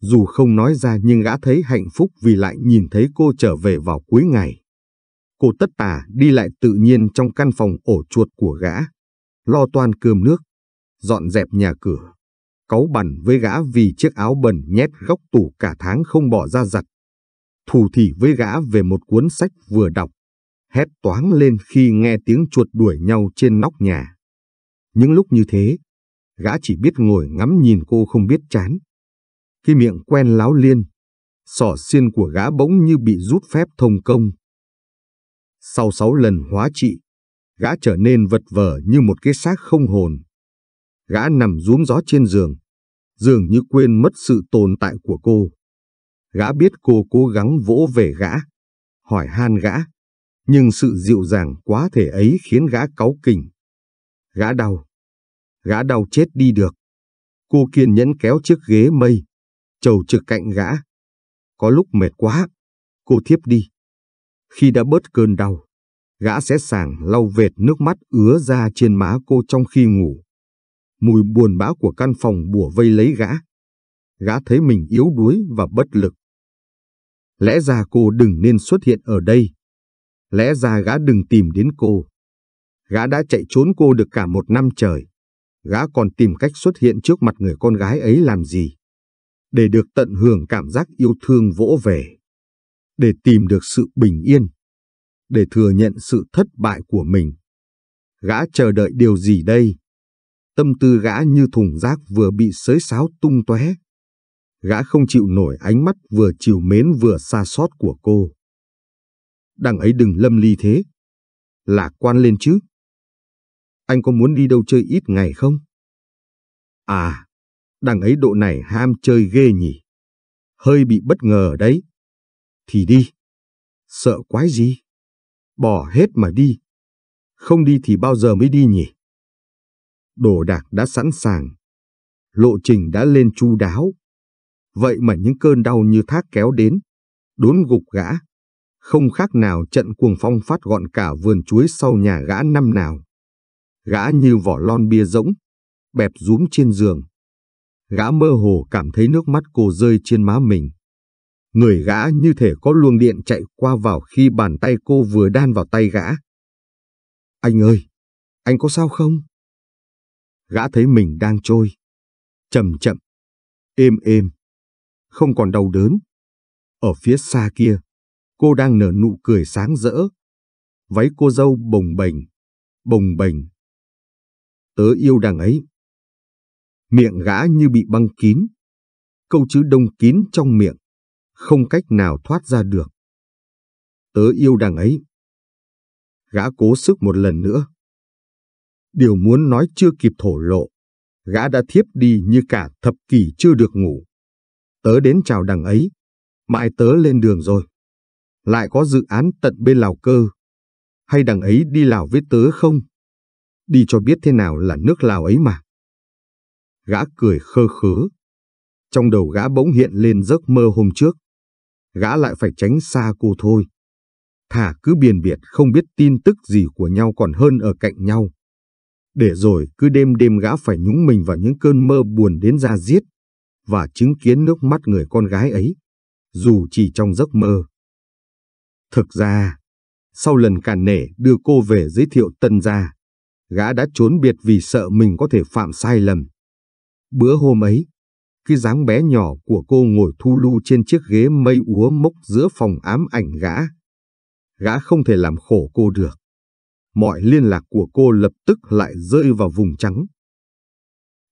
Speaker 1: Dù không nói ra nhưng gã thấy hạnh phúc vì lại nhìn thấy cô trở về vào cuối ngày. Cô tất tả đi lại tự nhiên trong căn phòng ổ chuột của gã lo toan cơm nước, dọn dẹp nhà cửa, cáu bằn với gã vì chiếc áo bẩn nhét góc tủ cả tháng không bỏ ra giặt. Thù thỉ với gã về một cuốn sách vừa đọc, hét toáng lên khi nghe tiếng chuột đuổi nhau trên nóc nhà. Những lúc như thế, gã chỉ biết ngồi ngắm nhìn cô không biết chán. Khi miệng quen láo liên, sỏ xiên của gã bỗng như bị rút phép thông công. Sau sáu lần hóa trị, Gã trở nên vật vờ như một cái xác không hồn. Gã nằm rúm gió trên giường, dường như quên mất sự tồn tại của cô. Gã biết cô cố gắng vỗ về gã, hỏi han gã, nhưng sự dịu dàng quá thể ấy khiến gã cáu kỉnh. Gã đau, gã đau chết đi được. Cô kiên nhẫn kéo chiếc ghế mây, trầu trực cạnh gã. Có lúc mệt quá, cô thiếp đi. Khi đã bớt cơn đau, Gã sẽ sàng lau vệt nước mắt ứa ra trên má cô trong khi ngủ. Mùi buồn bã của căn phòng bùa vây lấy gã. Gã thấy mình yếu đuối và bất lực. Lẽ ra cô đừng nên xuất hiện ở đây. Lẽ ra gã đừng tìm đến cô. Gã đã chạy trốn cô được cả một năm trời. Gã còn tìm cách xuất hiện trước mặt người con gái ấy làm gì? Để được tận hưởng cảm giác yêu thương vỗ về. Để tìm được sự bình yên để thừa nhận sự thất bại của mình. Gã chờ đợi điều gì đây? Tâm tư gã như thùng rác vừa bị sới sáo tung tóe. Gã không chịu nổi ánh mắt vừa chiều mến vừa xa xót của cô. Đằng ấy đừng lâm ly thế. Lạc quan lên chứ. Anh có muốn đi đâu chơi ít ngày không? À, đằng ấy độ này ham chơi ghê nhỉ. Hơi bị bất ngờ đấy. Thì đi. Sợ quái gì? bỏ hết mà đi. Không đi thì bao giờ mới đi nhỉ? Đồ đạc đã sẵn sàng, lộ trình đã lên chu đáo. Vậy mà những cơn đau như thác kéo đến, đốn gục gã, không khác nào trận cuồng phong phát gọn cả vườn chuối sau nhà gã năm nào. Gã như vỏ lon bia rỗng, bẹp rúm trên giường. Gã mơ hồ cảm thấy nước mắt cô rơi trên má mình. Người gã như thể có luồng điện chạy qua vào khi bàn tay cô vừa đan vào tay gã. Anh ơi, anh có sao không? Gã thấy mình đang trôi. Chậm chậm, êm êm, không còn đau đớn. Ở phía xa kia, cô đang nở nụ cười sáng rỡ. Váy cô dâu bồng bềnh, bồng bềnh. Tớ yêu đằng ấy. Miệng gã như bị băng kín. Câu chữ đông kín trong miệng không cách nào thoát ra được. Tớ yêu đằng ấy. Gã cố sức một lần nữa. Điều muốn nói chưa kịp thổ lộ, gã đã thiếp đi như cả thập kỷ chưa được ngủ. Tớ đến chào đằng ấy, mãi tớ lên đường rồi. Lại có dự án tận bên Lào cơ. Hay đằng ấy đi Lào với tớ không? Đi cho biết thế nào là nước Lào ấy mà. Gã cười khơ khớ. Trong đầu gã bỗng hiện lên giấc mơ hôm trước gã lại phải tránh xa cô thôi. Thả cứ biền biệt không biết tin tức gì của nhau còn hơn ở cạnh nhau. Để rồi cứ đêm đêm gã phải nhúng mình vào những cơn mơ buồn đến ra giết và chứng kiến nước mắt người con gái ấy, dù chỉ trong giấc mơ. Thực ra, sau lần cản nể đưa cô về giới thiệu tân gia, gã đã trốn biệt vì sợ mình có thể phạm sai lầm. Bữa hôm ấy, khi dáng bé nhỏ của cô ngồi thu lu trên chiếc ghế mây úa mốc giữa phòng ám ảnh gã. Gã không thể làm khổ cô được. Mọi liên lạc của cô lập tức lại rơi vào vùng trắng.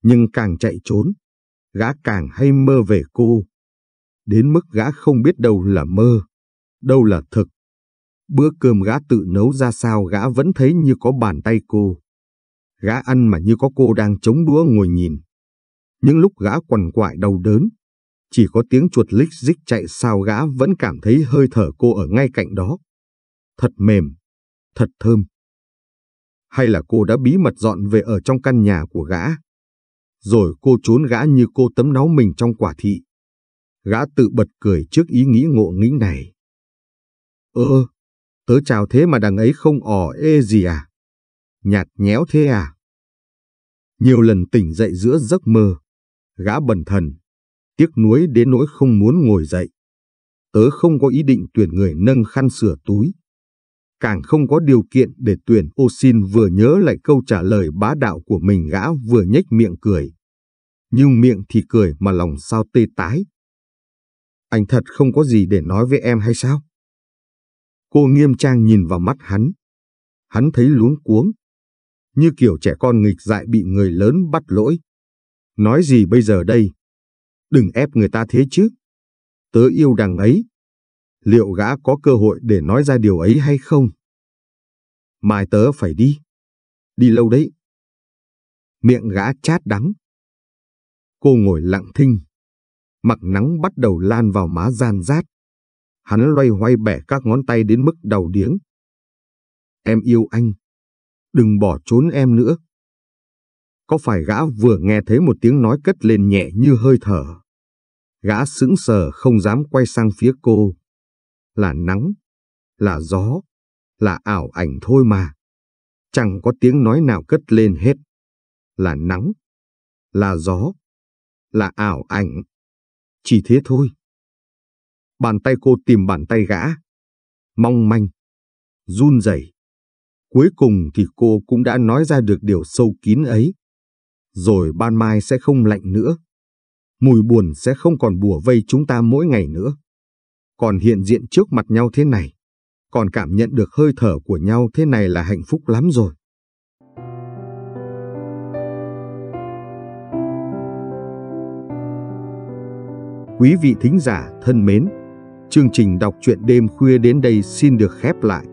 Speaker 1: Nhưng càng chạy trốn, gã càng hay mơ về cô. Đến mức gã không biết đâu là mơ, đâu là thực. Bữa cơm gã tự nấu ra sao gã vẫn thấy như có bàn tay cô. Gã ăn mà như có cô đang chống đũa ngồi nhìn. Những lúc gã quằn quại đau đớn, chỉ có tiếng chuột lích dích chạy sao gã vẫn cảm thấy hơi thở cô ở ngay cạnh đó. Thật mềm, thật thơm. Hay là cô đã bí mật dọn về ở trong căn nhà của gã? Rồi cô trốn gã như cô tấm náu mình trong quả thị. Gã tự bật cười trước ý nghĩ ngộ nghĩnh này. Ơ, tớ chào thế mà đằng ấy không ỏ ê gì à? Nhạt nhẽo thế à? Nhiều lần tỉnh dậy giữa giấc mơ, gã bần thần, tiếc nuối đến nỗi không muốn ngồi dậy. Tớ không có ý định tuyển người nâng khăn sửa túi. Càng không có điều kiện để tuyển ô xin vừa nhớ lại câu trả lời bá đạo của mình gã vừa nhếch miệng cười. Nhưng miệng thì cười mà lòng sao tê tái. Anh thật không có gì để nói với em hay sao? Cô nghiêm trang nhìn vào mắt hắn. Hắn thấy luống cuống. Như kiểu trẻ con nghịch dại bị người lớn bắt lỗi. Nói gì bây giờ đây? Đừng ép người ta thế chứ. Tớ yêu đằng ấy. Liệu gã có cơ hội để nói ra điều ấy hay không? Mai tớ phải đi. Đi lâu đấy. Miệng gã chát đắng. Cô ngồi lặng thinh. mặt nắng bắt đầu lan vào má gian rát. Hắn loay hoay bẻ các ngón tay đến mức đầu điếng. Em yêu anh. Đừng bỏ trốn em nữa có phải gã vừa nghe thấy một tiếng nói cất lên nhẹ như hơi thở. Gã sững sờ không dám quay sang phía cô. Là nắng, là gió, là ảo ảnh thôi mà. Chẳng có tiếng nói nào cất lên hết. Là nắng, là gió, là ảo ảnh. Chỉ thế thôi. Bàn tay cô tìm bàn tay gã. Mong manh, run rẩy. Cuối cùng thì cô cũng đã nói ra được điều sâu kín ấy rồi ban mai sẽ không lạnh nữa. Mùi buồn sẽ không còn bùa vây chúng ta mỗi ngày nữa. Còn hiện diện trước mặt nhau thế này, còn cảm nhận được hơi thở của nhau thế này là hạnh phúc lắm rồi. Quý vị thính giả thân mến, chương trình đọc truyện đêm khuya đến đây xin được khép lại.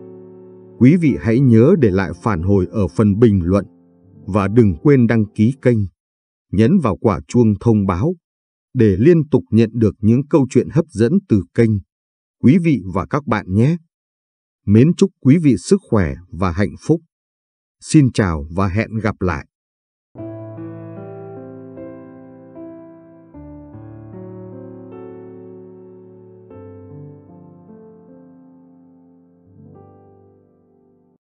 Speaker 1: Quý vị hãy nhớ để lại phản hồi ở phần bình luận và đừng quên đăng ký kênh, nhấn vào quả chuông thông báo để liên tục nhận được những câu chuyện hấp dẫn từ kênh. Quý vị và các bạn nhé! Mến chúc quý vị sức khỏe và hạnh phúc. Xin chào và hẹn gặp lại!